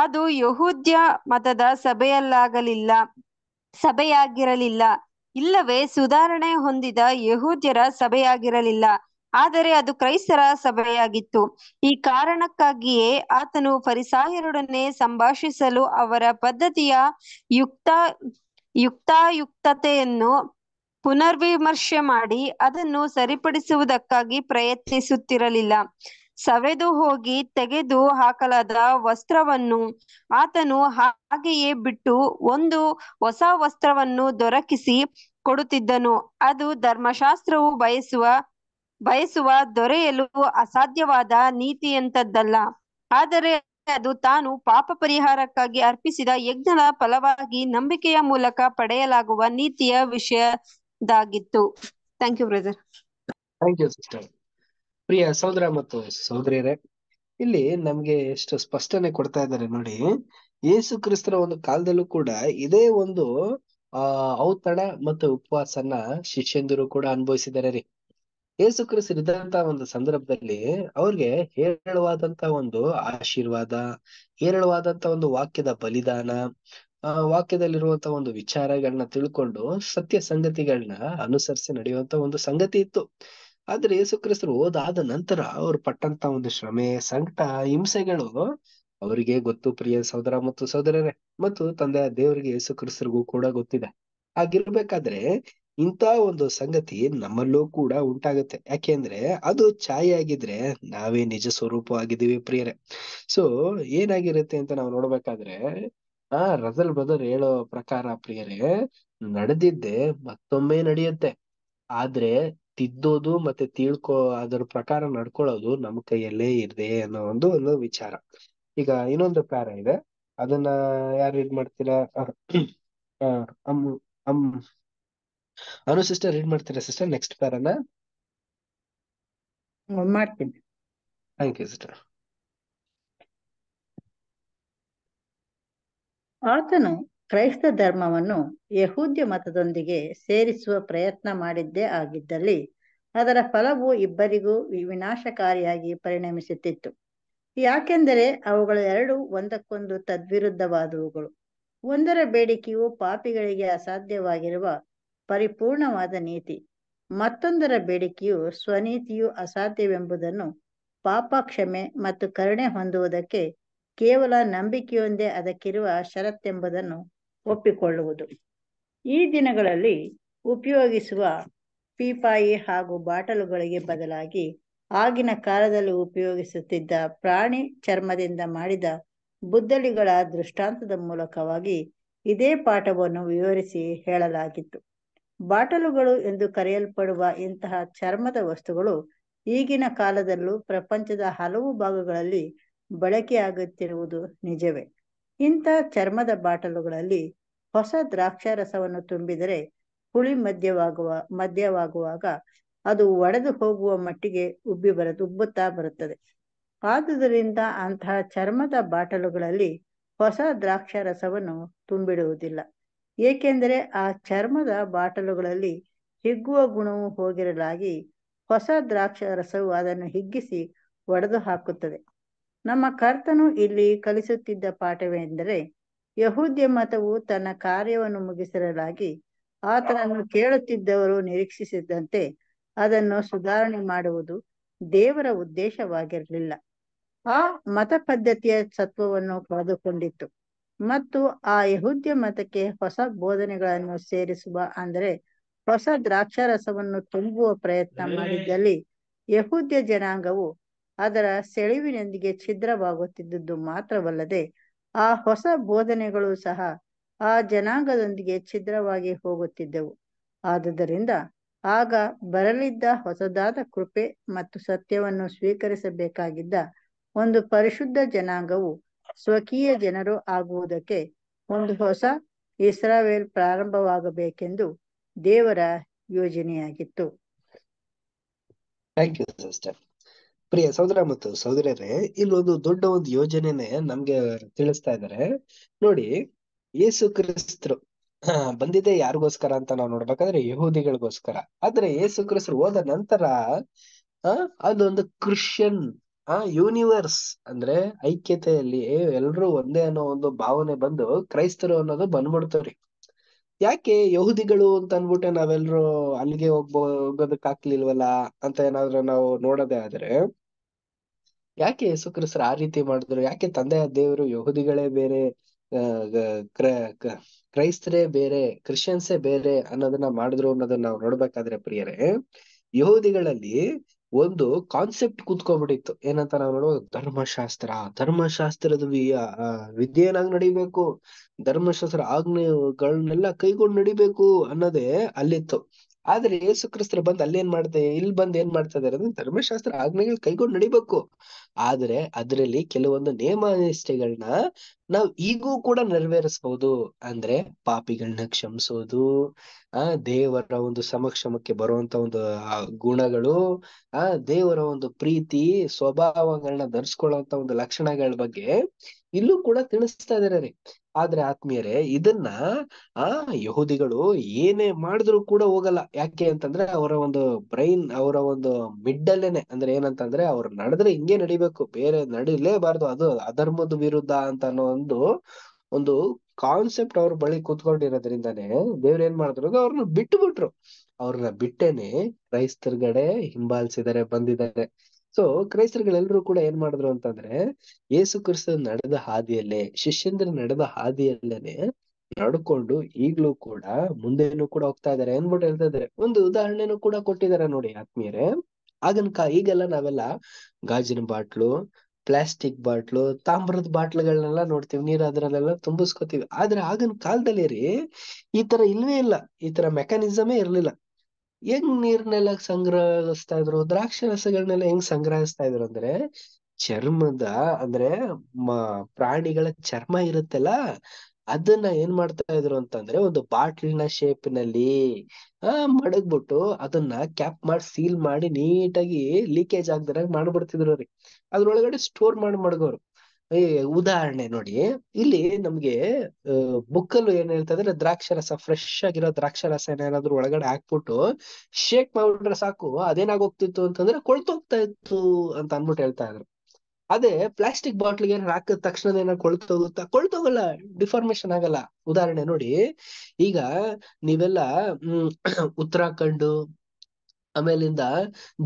ಅದು ಯಹೂದ್ಯ ಮತದ ಸಭೆಯಲ್ಲಾಗಲಿಲ್ಲ ಸಭೆಯಾಗಿರಲಿಲ್ಲ ಇಲ್ಲವೇ ಸುಧಾರಣೆ ಹೊಂದಿದ ಯಹೂದ್ಯರ ಸಭೆಯಾಗಿರಲಿಲ್ಲ ಆದರೆ ಅದು ಕ್ರೈಸ್ತರ ಸಭೆಯಾಗಿತ್ತು ಈ ಕಾರಣಕ್ಕಾಗಿಯೇ ಆತನು ಪರಿಸಾಯರೊಡನೆ ಸಂಭಾಷಿಸಲು ಅವರ ಪದ್ಧತಿಯ ಯುಕ್ತ ಯುಕ್ತಾಯುಕ್ತತೆಯನ್ನು ಪುನರ್ವಿಮರ್ಶೆ ಮಾಡಿ ಅದನ್ನು ಸರಿಪಡಿಸುವುದಕ್ಕಾಗಿ ಪ್ರಯತ್ನಿಸುತ್ತಿರಲಿಲ್ಲ ಸವೆದು ಹೋಗಿ ತೆಗೆದು ಹಾಕಲಾದ ವಸ್ತ್ರವನ್ನು ಆತನು ಹಾಗೆಯೇ ಬಿಟ್ಟು ಒಂದು ಹೊಸ ವಸ್ತ್ರವನ್ನು ದೊರಕಿಸಿ ಕೊಡುತ್ತಿದ್ದನು ಅದು ಧರ್ಮಶಾಸ್ತ್ರವು ಬಯಸುವ ಬಯಸುವ ದೊರೆಯಲು ಅಸಾಧ್ಯವಾದ ನೀತಿಯಂತದ್ದಲ್ಲ ಆದರೆ ಅದು ತಾನು ಪಾಪ ಪರಿಹಾರಕ್ಕಾಗಿ ಅರ್ಪಿಸಿದ ಯಜ್ಞದ ಫಲವಾಗಿ ನಂಬಿಕೆಯ ಮೂಲಕ ಪಡೆಯಲಾಗುವ ನೀತಿಯ ವಿಷಯದಾಗಿತ್ತು thank you brother thank you sister ಪ್ರಿಯ ಸಹೋದರ ಮತ್ತು ಸಹೋದರಿಯರೇ ಇಲ್ಲಿ ನಮ್ಗೆ ಎಷ್ಟು ಸ್ಪಷ್ಟನೆ ಕೊಡ್ತಾ ಇದ್ದಾರೆ ನೋಡಿ ಯೇಸು ಕ್ರಿಸ್ತರ ಒಂದು ಕಾಲದಲ್ಲೂ ಕೂಡ ಇದೇ ಒಂದು ಆ ಔತಣ ಮತ್ತು ಉಪವಾಸನ ಶಿಷ್ಯಂದರು ಕೂಡ ಅನುಭವಿಸಿದ್ದಾರೆ ರೀ ಯೇಸು ಇದ್ದಂತ ಒಂದು ಸಂದರ್ಭದಲ್ಲಿ ಅವ್ರಿಗೆ ಹೇರಳವಾದಂತ ಒಂದು ಆಶೀರ್ವಾದ ಹೇರಳವಾದಂತ ಒಂದು ವಾಕ್ಯದ ಬಲಿದಾನ ಆ ವಾಕ್ಯದಲ್ಲಿರುವಂತ ಒಂದು ವಿಚಾರಗಳನ್ನ ತಿಳ್ಕೊಂಡು ಸತ್ಯ ಸಂಗತಿಗಳನ್ನ ಅನುಸರಿಸಿ ನಡೆಯುವಂತ ಒಂದು ಸಂಗತಿ ಇತ್ತು ಆದ್ರೆ ಯೇಸು ಓದಾದ ನಂತರ ಅವ್ರು ಪಟ್ಟಂತ ಒಂದು ಶ್ರಮೆ ಸಂಕಟ ಹಿಂಸೆಗಳು ಅವರಿಗೆ ಗೊತ್ತು ಪ್ರಿಯ ಸಹೋದರ ಮತ್ತು ಸಹೋದರರೇ ಮತ್ತು ತಂದೆ ದೇವರಿಗೆ ಯೇಸುಕ್ರಿಸ್ತರಿಗೂ ಕೂಡ ಗೊತ್ತಿದೆ ಹಾಗಿರ್ಬೇಕಾದ್ರೆ ಇಂತ ಒಂದು ಸಂಗತಿ ನಮ್ಮಲ್ಲೂ ಕೂಡ ಉಂಟಾಗುತ್ತೆ ಯಾಕೆಂದ್ರೆ ಅದು ಛಾಯೆ ಆಗಿದ್ರೆ ನಾವೇ ನಿಜ ಆಗಿದ್ದೀವಿ ಪ್ರಿಯರೇ ಸೊ ಏನಾಗಿರುತ್ತೆ ಅಂತ ನಾವು ನೋಡ್ಬೇಕಾದ್ರೆ ಆ ರಜಲ್ ಬ್ರದರ್ ಹೇಳೋ ಪ್ರಕಾರ ಪ್ರಿಯರೇ ನಡೆದಿದ್ದೆ ಮತ್ತೊಮ್ಮೆ ನಡೆಯುತ್ತೆ ಆದ್ರೆ ತಿದ್ದೋದು ಮತ್ತೆ ತಿಳ್ಕೋ ಅದರ ಪ್ರಕಾರ ನಡ್ಕೊಳ್ಳೋದು ನಮ್ಮ ಕೈಯಲ್ಲೇ ಇರದೆ ಅನ್ನೋ ಒಂದು ಒಂದು ವಿಚಾರ ಈಗ ಇನ್ನೊಂದು ಪ್ಯಾರ ಇದೆ ಅದನ್ನ ಯಾರು ಇದ್ ಮಾಡ್ತೀರಾ um um Anu sister read ಮಾಡ್ತೀರಾ ಸಿಸ್ಟರ್ ನೆಕ್ಸ್ಟ್ ಪ್ಯಾರನ ಥ್ಯಾಂಕ್ ಯು ಸಿಸ್ಟರ್ ಆತನು ಕ್ರೈಸ್ತ ಧರ್ಮವನ್ನು ಯಹೂದ್ಯ ಮತದೊಂದಿಗೆ ಸೇರಿಸುವ ಪ್ರಯತ್ನ ಮಾಡಿದ್ದೇ ಆಗಿದ್ದಲ್ಲಿ ಅದರ ಫಲವು ಇಬ್ಬರಿಗೂ ವಿನಾಶಕಾರಿಯಾಗಿ ಪರಿಣಮಿಸುತ್ತಿತ್ತು ಯಾಕೆಂದರೆ ಅವುಗಳ ಎರಡು ಒಂದಕ್ಕೊಂದು ತದ್ವಿರುದ್ಧವಾದವುಗಳು ಒಂದರ ಬೇಡಿಕೆಯು ಪಾಪಿಗಳಿಗೆ ಅಸಾಧ್ಯವಾಗಿರುವ ಪರಿಪೂರ್ಣವಾದ ನೀತಿ ಮತ್ತೊಂದರ ಬೇಡಿಕೆಯು ಸ್ವನೀತಿಯು ಅಸಾಧ್ಯವೆಂಬುದನ್ನು ಪಾಪ ಕ್ಷಮೆ ಮತ್ತು ಕರುಣೆ ಹೊಂದುವುದಕ್ಕೆ ಕೇವಲ ನಂಬಿಕೆಯೊಂದೇ ಅದಕ್ಕಿರುವ ಷರತ್ತೆಂಬುದನ್ನು ಒಪ್ಪಿಕೊಳ್ಳುವುದು ಈ ದಿನಗಳಲ್ಲಿ ಉಪಯೋಗಿಸುವ ಪೀಪಾಯಿ ಹಾಗೂ ಬಾಟಲುಗಳಿಗೆ ಬದಲಾಗಿ ಆಗಿನ ಕಾಲದಲ್ಲಿ ಉಪಯೋಗಿಸುತ್ತಿದ್ದ ಪ್ರಾಣಿ ಚರ್ಮದಿಂದ ಮಾಡಿದ ಬುದ್ದಲಿಗಳ ದೃಷ್ಟಾಂತದ ಮೂಲಕವಾಗಿ ಇದೇ ಪಾಠವನ್ನು ವಿವರಿಸಿ ಹೇಳಲಾಗಿತ್ತು ಬಾಟಲುಗಳು ಎಂದು ಕರೆಯಲ್ಪಡುವ ಇಂತಹ ಚರ್ಮದ ವಸ್ತುಗಳು ಈಗಿನ ಕಾಲದಲ್ಲೂ ಪ್ರಪಂಚದ ಹಲವು ಭಾಗಗಳಲ್ಲಿ ಬಳಕೆಯಾಗುತ್ತಿರುವುದು ನಿಜವೇ ಇಂತಹ ಚರ್ಮದ ಬಾಟಲುಗಳಲ್ಲಿ ಹೊಸ ದ್ರಾಕ್ಷಾರಸವನ್ನು ತುಂಬಿದರೆ ಹುಳಿ ಮದ್ಯವಾಗುವ ಮದ್ಯವಾಗುವಾಗ ಅದು ಒಡೆದು ಹೋಗುವ ಮಟ್ಟಿಗೆ ಉಬ್ಬಿ ಬರ ಉಬ್ಬುತ್ತಾ ಬರುತ್ತದೆ ಆದುದರಿಂದ ಅಂತಹ ಚರ್ಮದ ಬಾಟಲುಗಳಲ್ಲಿ ಹೊಸ ದ್ರಾಕ್ಷಾರಸವನ್ನು ತುಂಬಿಡುವುದಿಲ್ಲ ಏಕೆಂದರೆ ಆ ಚರ್ಮದ ಬಾಟಲುಗಳಲ್ಲಿ ಹಿಗ್ಗುವ ಗುಣವು ಹೋಗಿರಲಾಗಿ ಹೊಸ ದ್ರಾಕ್ಷ ರಸವು ಅದನ್ನು ಹಿಗ್ಗಿಸಿ ಒಡೆದು ಹಾಕುತ್ತದೆ ನಮ್ಮ ಕರ್ತನು ಇಲ್ಲಿ ಕಲಿಸುತ್ತಿದ್ದ ಪಾಠವೆಂದರೆ ಯಹೂದ್ಯ ಮತವು ತನ್ನ ಕಾರ್ಯವನ್ನು ಮುಗಿಸಿರಲಾಗಿ ಆತನನ್ನು ಕೇಳುತ್ತಿದ್ದವರು ನಿರೀಕ್ಷಿಸಿದ್ದಂತೆ ಅದನ್ನು ಸುಧಾರಣೆ ಮಾಡುವುದು ದೇವರ ಉದ್ದೇಶವಾಗಿರಲಿಲ್ಲ ಆ ಮತ ಪದ್ಧತಿಯ ಸತ್ವವನ್ನು ಕಳೆದುಕೊಂಡಿತ್ತು ಮತ್ತು ಆ ಯಹುದ್ಯ ಮತಕ್ಕೆ ಹೊಸ ಬೋಧನೆಗಳನ್ನು ಸೇರಿಸುವ ಅಂದರೆ ಹೊಸ ದ್ರಾಕ್ಷಾರಸವನ್ನು ತುಂಬುವ ಪ್ರಯತ್ನ ಮಾಡಿದ್ದಲ್ಲಿ ಯಹುದ್ಯ ಜನಾಂಗವು ಅದರ ಸೆಳಿವಿನೊಂದಿಗೆ ಛಿದ್ರವಾಗುತ್ತಿದ್ದುದು ಮಾತ್ರವಲ್ಲದೆ ಆ ಹೊಸ ಬೋಧನೆಗಳು ಸಹ ಆ ಜನಾಂಗದೊಂದಿಗೆ ಛಿದ್ರವಾಗಿ ಹೋಗುತ್ತಿದ್ದವು ಆದುದರಿಂದ ಆಗ ಬರಲಿದ್ದ ಹೊಸದಾದ ಕೃಪೆ ಮತ್ತು ಸತ್ಯವನ್ನು ಸ್ವೀಕರಿಸಬೇಕಾಗಿದ್ದ ಒಂದು ಪರಿಶುದ್ಧ ಜನಾಂಗವು ಸ್ವಕೀಯ ಜನರು ಆಗುವುದಕ್ಕೆ ಒಂದು ಹೊಸ ಇಸ್ರಾವೇಲ್ ಪ್ರಾರಂಭವಾಗಬೇಕೆಂದು ದೇವರ ಯೋಜನೆಯಾಗಿತ್ತು ಥ್ಯಾಂಕ್ ಯು ಸಿಸ್ಟರ್ ಪ್ರಿಯ ಸಹೋದರ ಮತ್ತು ಸಹೋದರರೇ ಇಲ್ಲೊಂದು ದೊಡ್ಡ ಒಂದು ಯೋಜನೆನೆ ನಮ್ಗೆ ತಿಳಿಸ್ತಾ ಇದ್ದಾರೆ ನೋಡಿ ಯೇಸು ಕ್ರಿಸ್ತರು ಬಂದಿದೆ ಯಾರಿಗೋಸ್ಕರ ಅಂತ ನಾವು ನೋಡ್ಬೇಕಾದ್ರೆ ಯಹೂದಿಗಳಿಗೋಸ್ಕರ ಆದ್ರೆ ಯೇಸು ಕ್ರಿಸ್ತರು ಹೋದ ನಂತರ ಅದೊಂದು ಕ್ರಿಶ್ಚಿಯನ್ ಆ ಯೂನಿವರ್ಸ್ ಅಂದ್ರೆ ಐಕ್ಯತೆಯಲ್ಲಿ ಎಲ್ರೂ ಒಂದೇ ಅನ್ನೋ ಒಂದು ಭಾವನೆ ಬಂದು ಕ್ರೈಸ್ತರು ಅನ್ನೋದು ಬಂದ್ಬಿಡ್ತವ್ರಿ ಯಾಕೆ ಯಹೂದಿಗಳು ಅಂತ ಅನ್ಬಿಟ್ಟೆ ನಾವೆಲ್ಲರೂ ಅಲ್ಲಿಗೆ ಹೋಗ್ಬೋ ಹೋಗೋದಕ್ ಅಂತ ಏನಾದ್ರು ನಾವು ನೋಡೋದೇ ಆದ್ರೆ ಯಾಕೆ ಯೇಸು ಆ ರೀತಿ ಮಾಡಿದ್ರು ಯಾಕೆ ತಂದೆ ದೇವರು ಯಹೂದಿಗಳೇ ಬೇರೆ ಕ್ರೈಸ್ತರೇ ಬೇರೆ ಕ್ರಿಶ್ಚಿಯನ್ಸೇ ಬೇರೆ ಅನ್ನೋದನ್ನ ಮಾಡಿದ್ರು ಅನ್ನೋದನ್ನ ನಾವು ನೋಡ್ಬೇಕಾದ್ರೆ ಪ್ರಿಯರೇ ಯಹೂದಿಗಳಲ್ಲಿ ಒಂದು ಕಾನ್ಸೆಪ್ಟ್ ಕುತ್ಕೊಂಡ್ಬಿಟ್ಟಿತ್ತು ಏನಂತ ನಾವು ನೋಡುವ ಧರ್ಮಶಾಸ್ತ್ರ ಧರ್ಮಶಾಸ್ತ್ರದ ವಿದ್ಯೆ ಏನಾಗ್ ನಡಿಬೇಕು ಧರ್ಮಶಾಸ್ತ್ರ ಆಜ್ಞೆಗಳನ್ನೆಲ್ಲ ಕೈಗೊಂಡು ನಡಿಬೇಕು ಅನ್ನೋದೇ ಅಲ್ಲಿತ್ತು ಆದ್ರೆ ಯೇಸು ಕ್ರಿಸ್ತರು ಬಂದ್ ಅಲ್ಲಿ ಏನ್ ಮಾಡ್ತಾ ಇಲ್ಲಿ ಬಂದ್ ಏನ್ ಮಾಡ್ತಾ ಇದಾರೆ ಅಂದ್ರೆ ಧರ್ಮಶಾಸ್ತ್ರ ಆಜ್ಞೆಗಳು ಕೈಗೊಂಡ್ ನಡಿಬೇಕು ಆದ್ರೆ ಅದರಲ್ಲಿ ಕೆಲವೊಂದು ನೇಮ ನಿಷ್ಠೆಗಳನ್ನ ನಾವು ಈಗೂ ಕೂಡ ನೆರವೇರಿಸಬಹುದು ಅಂದ್ರೆ ಪಾಪಿಗಳನ್ನ ಕ್ಷಮಿಸೋದು ಆ ದೇವರ ಒಂದು ಸಮಕ್ಷಮಕ್ಕೆ ಬರುವಂತ ಒಂದು ಗುಣಗಳು ಆ ದೇವರ ಒಂದು ಪ್ರೀತಿ ಸ್ವಭಾವಗಳನ್ನ ಧರಿಸ್ಕೊಳ್ಳುವಂತ ಒಂದು ಲಕ್ಷಣಗಳ ಬಗ್ಗೆ ಇಲ್ಲೂ ಕೂಡ ತಿಳಿಸ್ತಾ ಇದಾರೆ ರೀ ಆದ್ರೆ ಆತ್ಮೀಯರೇ ಇದನ್ನ ಆ ಯಹೂದಿಗಳು ಏನೇ ಮಾಡಿದ್ರು ಕೂಡ ಹೋಗಲ್ಲ ಯಾಕೆ ಅಂತಂದ್ರೆ ಅವರ ಒಂದು ಬ್ರೈನ್ ಅವರ ಒಂದು ಮಿಡ್ಡಲ್ಲೇನೆ ಅಂದ್ರೆ ಏನಂತಂದ್ರೆ ಅವ್ರು ನಡೆದ್ರೆ ಹಿಂಗೆ ನಡಿಬೇಕು ನಡಿಬೇಕು ಬೇರೆ ನಡಿಲೇಬಾರ್ದು ಅದು ಅಧರ್ಮದ ವಿರುದ್ಧ ಅಂತ ಅನ್ನೋ ಒಂದು ಒಂದು ಕಾನ್ಸೆಪ್ಟ್ ಅವ್ರ ಬಳಿ ಕೂತ್ಕೊಂಡಿರೋದ್ರಿಂದಾನೇ ದೇವ್ರ ಏನ್ ಮಾಡಿದ್ರು ಅವ್ರನ್ನ ಬಿಟ್ಟು ಬಿಟ್ರು ಅವ್ರನ್ನ ಬಿಟ್ಟೇನೆ ಕ್ರೈಸ್ತರ್ಗಡೆ ಹಿಂಬಾಲಿಸಿದಾರೆ ಬಂದಿದ್ದಾರೆ ಸೊ ಕ್ರೈಸ್ತರುಗಳೆಲ್ಲರೂ ಕೂಡ ಏನ್ ಮಾಡಿದ್ರು ಅಂತಂದ್ರೆ ಯೇಸು ಕ್ರಿಸ್ತ ನಡೆದ ಹಾದಿಯಲ್ಲೇ ಶಿಷ್ಯಂದ್ರ ನಡೆದ ಹಾದಿಯಲ್ಲೇನೆ ನಡ್ಕೊಂಡು ಈಗ್ಲೂ ಕೂಡ ಮುಂದೆನೂ ಕೂಡ ಹೋಗ್ತಾ ಇದಾರೆ ಅನ್ಬಿಟ್ಟು ಹೇಳ್ತಾ ಇದಾರೆ ಒಂದು ಉದಾಹರಣೆನೂ ಕೂಡ ಕೊಟ್ಟಿದ್ದಾರೆ ನೋಡಿ ಆತ್ಮೀಯರೇ ಆಗಿನ ಕಾ ಈಗೆಲ್ಲ ನಾವೆಲ್ಲ ಗಾಜಿನ ಬಾಟ್ಲು ಪ್ಲಾಸ್ಟಿಕ್ ಬಾಟ್ಲು ತಾಮ್ರದ ಬಾಟ್ಲುಗಳನ್ನೆಲ್ಲ ನೋಡ್ತೀವಿ ನೀರ್ ಅದ್ರಲ್ಲೆಲ್ಲ ತುಂಬಿಸ್ಕೋತೀವಿ ಆದ್ರೆ ಆಗಿನ ಕಾಲದಲ್ಲಿ ರೀ ಈ ತರ ಇಲ್ವೇ ಇಲ್ಲ ಈ ತರ ಮೆಕಾನಿಸಮೇ ಇರ್ಲಿಲ್ಲ ಹೆಂಗ್ ನೀರ್ನೆಲ್ಲ ಸಂಗ್ರಹಿಸ್ತಾ ಇದ್ರು ದ್ರಾಕ್ಷಿ ರಸಗಳನ್ನೆಲ್ಲ ಹೆಂಗ್ ಸಂಗ್ರಹಿಸ್ತಾ ಇದ್ರು ಅಂದ್ರೆ ಚರ್ಮದ ಅಂದ್ರೆ ಮ ಪ್ರಾಣಿಗಳ ಚರ್ಮ ಇರುತ್ತಲ್ಲ ಅದನ್ನ ಏನ್ ಮಾಡ್ತಾ ಇದ್ರು ಅಂತಂದ್ರೆ ಒಂದು ಬಾಟ್ಲಿನ ಶೇಪ್ ನಲ್ಲಿ ಆ ಮಡಗ್ಬಿಟ್ಟು ಅದನ್ನ ಕ್ಯಾಪ್ ಮಾಡಿ ಸೀಲ್ ಮಾಡಿ ನೀಟಾಗಿ ಲೀಕೇಜ್ ಆಗ್ದಾರ ಮಾಡ್ಬಿಡ್ತಿದ್ರು ರೀ ಅದ್ರೊಳಗಡೆ ಸ್ಟೋರ್ ಮಾಡಿ ಮಡಗೋರು ಈ ಉದಾಹರಣೆ ನೋಡಿ ಇಲ್ಲಿ ನಮ್ಗೆ ಬುಕ್ ಅಲ್ಲೂ ಏನ್ ಹೇಳ್ತಾ ಇದ್ರೆ ದ್ರಾಕ್ಷರಸ ಫ್ರೆಶ್ ಆಗಿರೋ ದ್ರಾಕ್ಷರಸ ಏನಾದ್ರೂ ಒಳಗಡೆ ಹಾಕ್ಬಿಟ್ಟು ಶೇಕ್ ಮಾಡ್ಬಿಟ್ರೆ ಸಾಕು ಅದೇನಾಗೋಗ್ತಿತ್ತು ಅಂತಂದ್ರೆ ಕೊಳ್ತೋಗ್ತಾ ಇತ್ತು ಅಂತ ಅನ್ಬಿಟ್ಟು ಹೇಳ್ತಾ ಇದ್ರು ಅದೇ ಪ್ಲಾಸ್ಟಿಕ್ ಬಾಟ್ಲ್ ಏನಾರು ಹಾಕಿದ ತಕ್ಷಣ ಏನಾರು ಕೊಳ್ತ ಹೋಗಲ್ಲ ಡಿಫಾರ್ಮೇಶನ್ ಆಗಲ್ಲ ಉದಾಹರಣೆ ನೋಡಿ ಈಗ ನೀವೆಲ್ಲ ಹ್ಮ್ ಉತ್ತರಾಖಂಡ್ ಆಮೇಲಿಂದ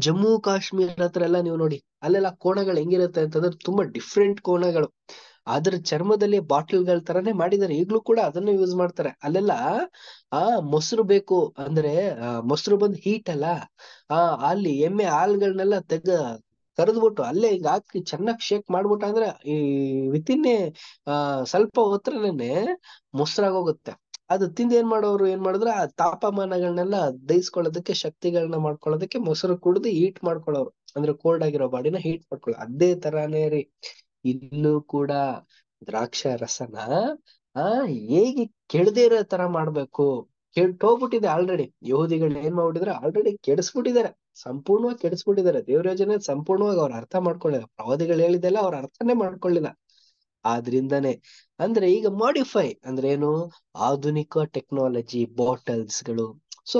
ಜಮ್ಮು ಕಾಶ್ಮೀರ ಹತ್ರ ಎಲ್ಲ ನೀವು ನೋಡಿ ಅಲ್ಲೆಲ್ಲ ಕೋಣಗಳು ಹೆಂಗಿರುತ್ತೆ ಅಂತಂದ್ರೆ ತುಂಬಾ ಡಿಫ್ರೆಂಟ್ ಕೋಣಗಳು ಅದ್ರ ಚರ್ಮದಲ್ಲಿ ಗಳ ತರಾನೇ ಮಾಡಿದ್ದಾರೆ ಈಗ್ಲೂ ಕೂಡ ಅದನ್ನು ಯೂಸ್ ಮಾಡ್ತಾರೆ ಅಲ್ಲೆಲ್ಲ ಆ ಮೊಸರು ಬೇಕು ಅಂದ್ರೆ ಮೊಸರು ಬಂದ್ ಹೀಟ್ ಅಲ್ಲ ಆ ಅಲ್ಲಿ ಎಮ್ಮೆ ಹಾಲ್ಗಳನ್ನೆಲ್ಲ ತೆಗ ಕರೆದ್ಬಿಟ್ಟು ಅಲ್ಲೇ ಹಿಂಗ ಹಾಕಿ ಚೆನ್ನಾಗಿ ಶೇಕ್ ಮಾಡ್ಬಿಟ್ಟ ಅಂದ್ರೆ ಈ ವಿತಿನ್ ಆ ಸ್ವಲ್ಪ ಹೊತ್ರನೇ ಮೊಸರಾಗೋಗುತ್ತೆ ಅದು ತಿಂದ ಏನ್ ಮಾಡೋರು ಏನ್ ಮಾಡಿದ್ರೆ ಆ ತಾಪಮಾನಗಳನ್ನೆಲ್ಲ ದಹಿಸ್ಕೊಳ್ಳೋದಕ್ಕೆ ಶಕ್ತಿಗಳನ್ನ ಮಾಡ್ಕೊಳ್ಳೋದಕ್ಕೆ ಮೊಸರು ಕುಡಿದು ಹೀಟ್ ಮಾಡ್ಕೊಳ್ಳೋರು ಅಂದ್ರೆ ಕೋಲ್ಡ್ ಆಗಿರೋ ಬಾಡಿನ ಹೀಟ್ ಮಾಡ್ಕೊಳ್ಳೋ ಅದೇ ತರಾನೇ ರೀ ಇಲ್ಲೂ ಕೂಡ ದ್ರಾಕ್ಷ ರಸನ ಆ ಹೇಗೆ ಕೆಡದೇ ಇರೋ ತರ ಮಾಡ್ಬೇಕು ಕೆಟ್ಟ ಹೋಗ್ಬಿಟ್ಟಿದೆ ಆಲ್ರೆಡಿ ಯಹೂದಿಗಳು ಏನ್ ಮಾಡ್ಬಿಟ್ಟಿದ್ರೆ ಆಲ್ರೆಡಿ ಕೆಡಿಸ್ಬಿಟ್ಟಿದ್ದಾರೆ ಸಂಪೂರ್ಣವಾಗಿ ಕೆಡಿಸ್ಬಿಟ್ಟಿದ್ದಾರೆ ದೇವ್ರ ಯೋಜನೆ ಸಂಪೂರ್ಣವಾಗಿ ಅವ್ರ ಅರ್ಥ ಮಾಡ್ಕೊಳ್ಳಿಲ್ಲ ಪ್ರವಾದಿಗಳು ಹೇಳಿದೆಲ್ಲ ಅವ್ರ ಅರ್ಥನೇ ಮಾಡ್ಕೊಳ್ಳಿಲ್ಲ ಆದ್ರಿಂದನೇ ಅಂದ್ರೆ ಈಗ ಮಾಡಿಫೈ ಅಂದ್ರೆ ಏನು ಆಧುನಿಕ ಟೆಕ್ನಾಲಜಿ ಬಾಟಲ್ಸ್ ಗಳು ಸೊ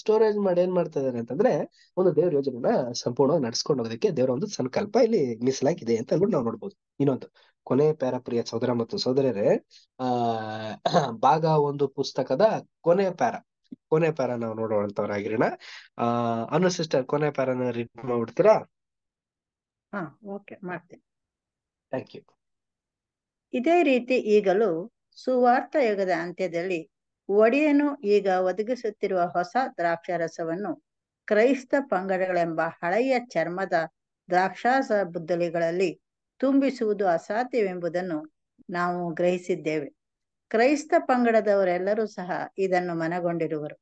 ಸ್ಟೋರೇಜ್ ಮಾಡಿ ಏನ್ ಮಾಡ್ತಾ ಇದಾರೆ ಅಂತಂದ್ರೆ ಒಂದು ದೇವ್ರ ಯೋಜನೆನ ಸಂಪೂರ್ಣವಾಗಿ ನಡ್ಸ್ಕೊಂಡು ಹೋಗೋದಕ್ಕೆ ದೇವರ ಒಂದು ಸಂಕಲ್ಪ ಇಲ್ಲಿ ಮೀಸಲಾಗಿದೆ ಅಂತ ಅಂದ್ಬಿಟ್ಟು ನಾವು ನೋಡ್ಬೋದು ಇನ್ನೊಂದು ಕೊನೆ ಪ್ರಿಯ ಸೋದರ ಮತ್ತು ಸೋದರರೇ ಆ ಭಾಗ ಒಂದು ಪುಸ್ತಕದ ಕೊನೆ ಪ್ಯಾರ ಕೊನೆ ಪ್ಯಾರ ನಾವು ನೋಡೋಣಂತವ್ರಾಗಿರೋಣ ಅನು ಸಿಸ್ಟರ್ ಕೊನೆ ಪ್ಯಾರ ರೀಡ್ ಮಾಡ್ಬಿಡ್ತೀರಾ ಹಾ ಓಕೆ ಮಾಡ್ತೀನಿ ಯು ಇದೇ ರೀತಿ ಈಗಲೂ ಸುವಾರ್ಥ ಯುಗದ ಅಂತ್ಯದಲ್ಲಿ ಒಡೆಯನು ಈಗ ಒದಗಿಸುತ್ತಿರುವ ಹೊಸ ದ್ರಾಕ್ಷಾರಸವನ್ನು ಕ್ರೈಸ್ತ ಪಂಗಡಗಳೆಂಬ ಹಳೆಯ ಚರ್ಮದ ದ್ರಾಕ್ಷಾಸ ಬುದ್ದಲಿಗಳಲ್ಲಿ ತುಂಬಿಸುವುದು ಅಸಾಧ್ಯವೆಂಬುದನ್ನು ನಾವು ಗ್ರಹಿಸಿದ್ದೇವೆ ಕ್ರೈಸ್ತ ಪಂಗಡದವರೆಲ್ಲರೂ ಸಹ ಇದನ್ನು ಮನಗೊಂಡಿರುವರು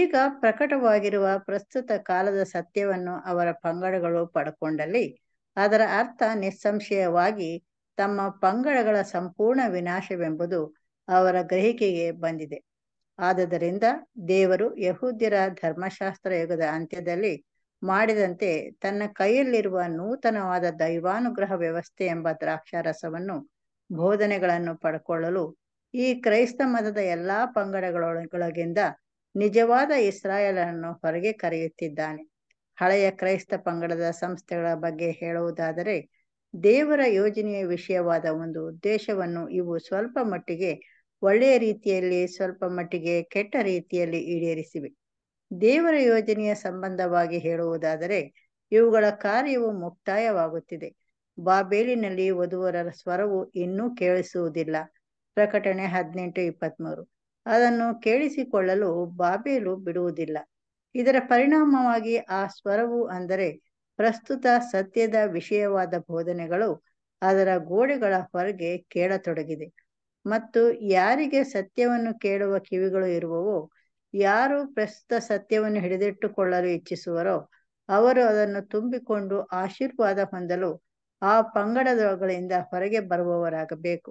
ಈಗ ಪ್ರಕಟವಾಗಿರುವ ಪ್ರಸ್ತುತ ಕಾಲದ ಸತ್ಯವನ್ನು ಅವರ ಪಂಗಡಗಳು ಪಡ್ಕೊಂಡಲ್ಲಿ ಅದರ ಅರ್ಥ ನಿಸ್ಸಂಶಯವಾಗಿ ತಮ್ಮ ಪಂಗಡಗಳ ಸಂಪೂರ್ಣ ವಿನಾಶವೆಂಬುದು ಅವರ ಗ್ರಹಿಕೆಗೆ ಬಂದಿದೆ ಆದ್ದರಿಂದ ದೇವರು ಯಹೂದ್ಯರ ಧರ್ಮಶಾಸ್ತ್ರ ಯುಗದ ಅಂತ್ಯದಲ್ಲಿ ಮಾಡಿದಂತೆ ತನ್ನ ಕೈಯಲ್ಲಿರುವ ನೂತನವಾದ ದೈವಾನುಗ್ರಹ ವ್ಯವಸ್ಥೆ ಎಂಬ ದ್ರಾಕ್ಷಾರಸವನ್ನು ಬೋಧನೆಗಳನ್ನು ಪಡ್ಕೊಳ್ಳಲು ಈ ಕ್ರೈಸ್ತ ಮತದ ಎಲ್ಲಾ ಪಂಗಡಗಳೊಳಗಿಂದ ನಿಜವಾದ ಇಸ್ರಾಯೇಲನ್ನು ಹೊರಗೆ ಕರೆಯುತ್ತಿದ್ದಾನೆ ಹಳೆಯ ಕ್ರೈಸ್ತ ಪಂಗಡದ ಸಂಸ್ಥೆಗಳ ಬಗ್ಗೆ ಹೇಳುವುದಾದರೆ ದೇವರ ಯೋಜನೆಯ ವಿಷಯವಾದ ಒಂದು ಉದ್ದೇಶವನ್ನು ಇವು ಸ್ವಲ್ಪ ಮಟ್ಟಿಗೆ ಒಳ್ಳೆಯ ರೀತಿಯಲ್ಲಿ ಸ್ವಲ್ಪ ಮಟ್ಟಿಗೆ ಕೆಟ್ಟ ರೀತಿಯಲ್ಲಿ ಈಡೇರಿಸಿವೆ ದೇವರ ಯೋಜನೆಯ ಸಂಬಂಧವಾಗಿ ಹೇಳುವುದಾದರೆ ಇವುಗಳ ಕಾರ್ಯವು ಮುಕ್ತಾಯವಾಗುತ್ತಿದೆ ಬಾಬೇಲಿನಲ್ಲಿ ವಧುವರರ ಸ್ವರವು ಇನ್ನೂ ಕೇಳಿಸುವುದಿಲ್ಲ ಪ್ರಕಟಣೆ ಹದಿನೆಂಟು ಮೂರು ಅದನ್ನು ಕೇಳಿಸಿಕೊಳ್ಳಲು ಬಾಬೇಲು ಬಿಡುವುದಿಲ್ಲ ಇದರ ಪರಿಣಾಮವಾಗಿ ಆ ಸ್ವರವು ಅಂದರೆ ಪ್ರಸ್ತುತ ಸತ್ಯದ ವಿಷಯವಾದ ಬೋಧನೆಗಳು ಅದರ ಗೋಡೆಗಳ ಹೊರಗೆ ಕೇಳತೊಡಗಿದೆ ಮತ್ತು ಯಾರಿಗೆ ಸತ್ಯವನ್ನು ಕೇಳುವ ಕಿವಿಗಳು ಇರುವವೋ ಯಾರು ಪ್ರಸ್ತುತ ಸತ್ಯವನ್ನು ಹಿಡಿದಿಟ್ಟುಕೊಳ್ಳಲು ಇಚ್ಛಿಸುವರೋ ಅವರು ಅದನ್ನು ತುಂಬಿಕೊಂಡು ಆಶೀರ್ವಾದ ಹೊಂದಲು ಆ ಪಂಗಡದಗಳಿಂದ ಹೊರಗೆ ಬರುವವರಾಗಬೇಕು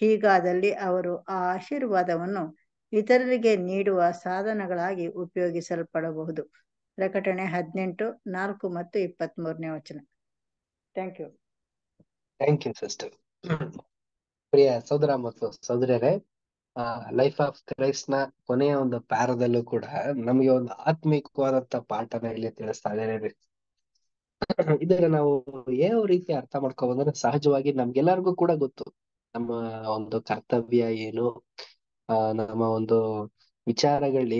ಹೀಗಾದಲ್ಲಿ ಅವರು ಆ ಆಶೀರ್ವಾದವನ್ನು ಇತರರಿಗೆ ನೀಡುವ ಸಾಧನಗಳಾಗಿ ಉಪಯೋಗಿಸಲ್ಪಡಬಹುದು ಪ್ರಕಟಣೆ ಹದಿನೆಂಟು ನಾಲ್ಕು ಮತ್ತು ಇಪ್ಪತ್ತ್ ಮೂರನೇ ವಚನ thank you thank you sister ಪ್ರಿಯ ಸೋದರ ಮತ್ತು ಸೋದರರೇ ಲೈಫ್ ಆಫ್ ಕ್ರೈಸ್ಟ್ ನ ಕೊನೆಯ ಒಂದು ಪ್ಯಾರದಲ್ಲೂ ಕೂಡ ನಮಗೆ ಒಂದು ಆತ್ಮಿಕವಾದಂತ ಪಾಠನ ಇಲ್ಲಿ ತಿಳಿಸ್ತಾ ಇದ್ದಾರೆ ಇದನ್ನ ನಾವು ಯಾವ ರೀತಿ ಅರ್ಥ ಮಾಡ್ಕೋಬಂದ್ರೆ ಸಹಜವಾಗಿ ನಮ್ಗೆಲ್ಲರಿಗೂ ಕೂಡ ಗೊತ್ತು ನಮ್ಮ ಒಂದು ಕರ್ತವ್ಯ ಏನು ಆ ನಮ್ಮ ಒಂದು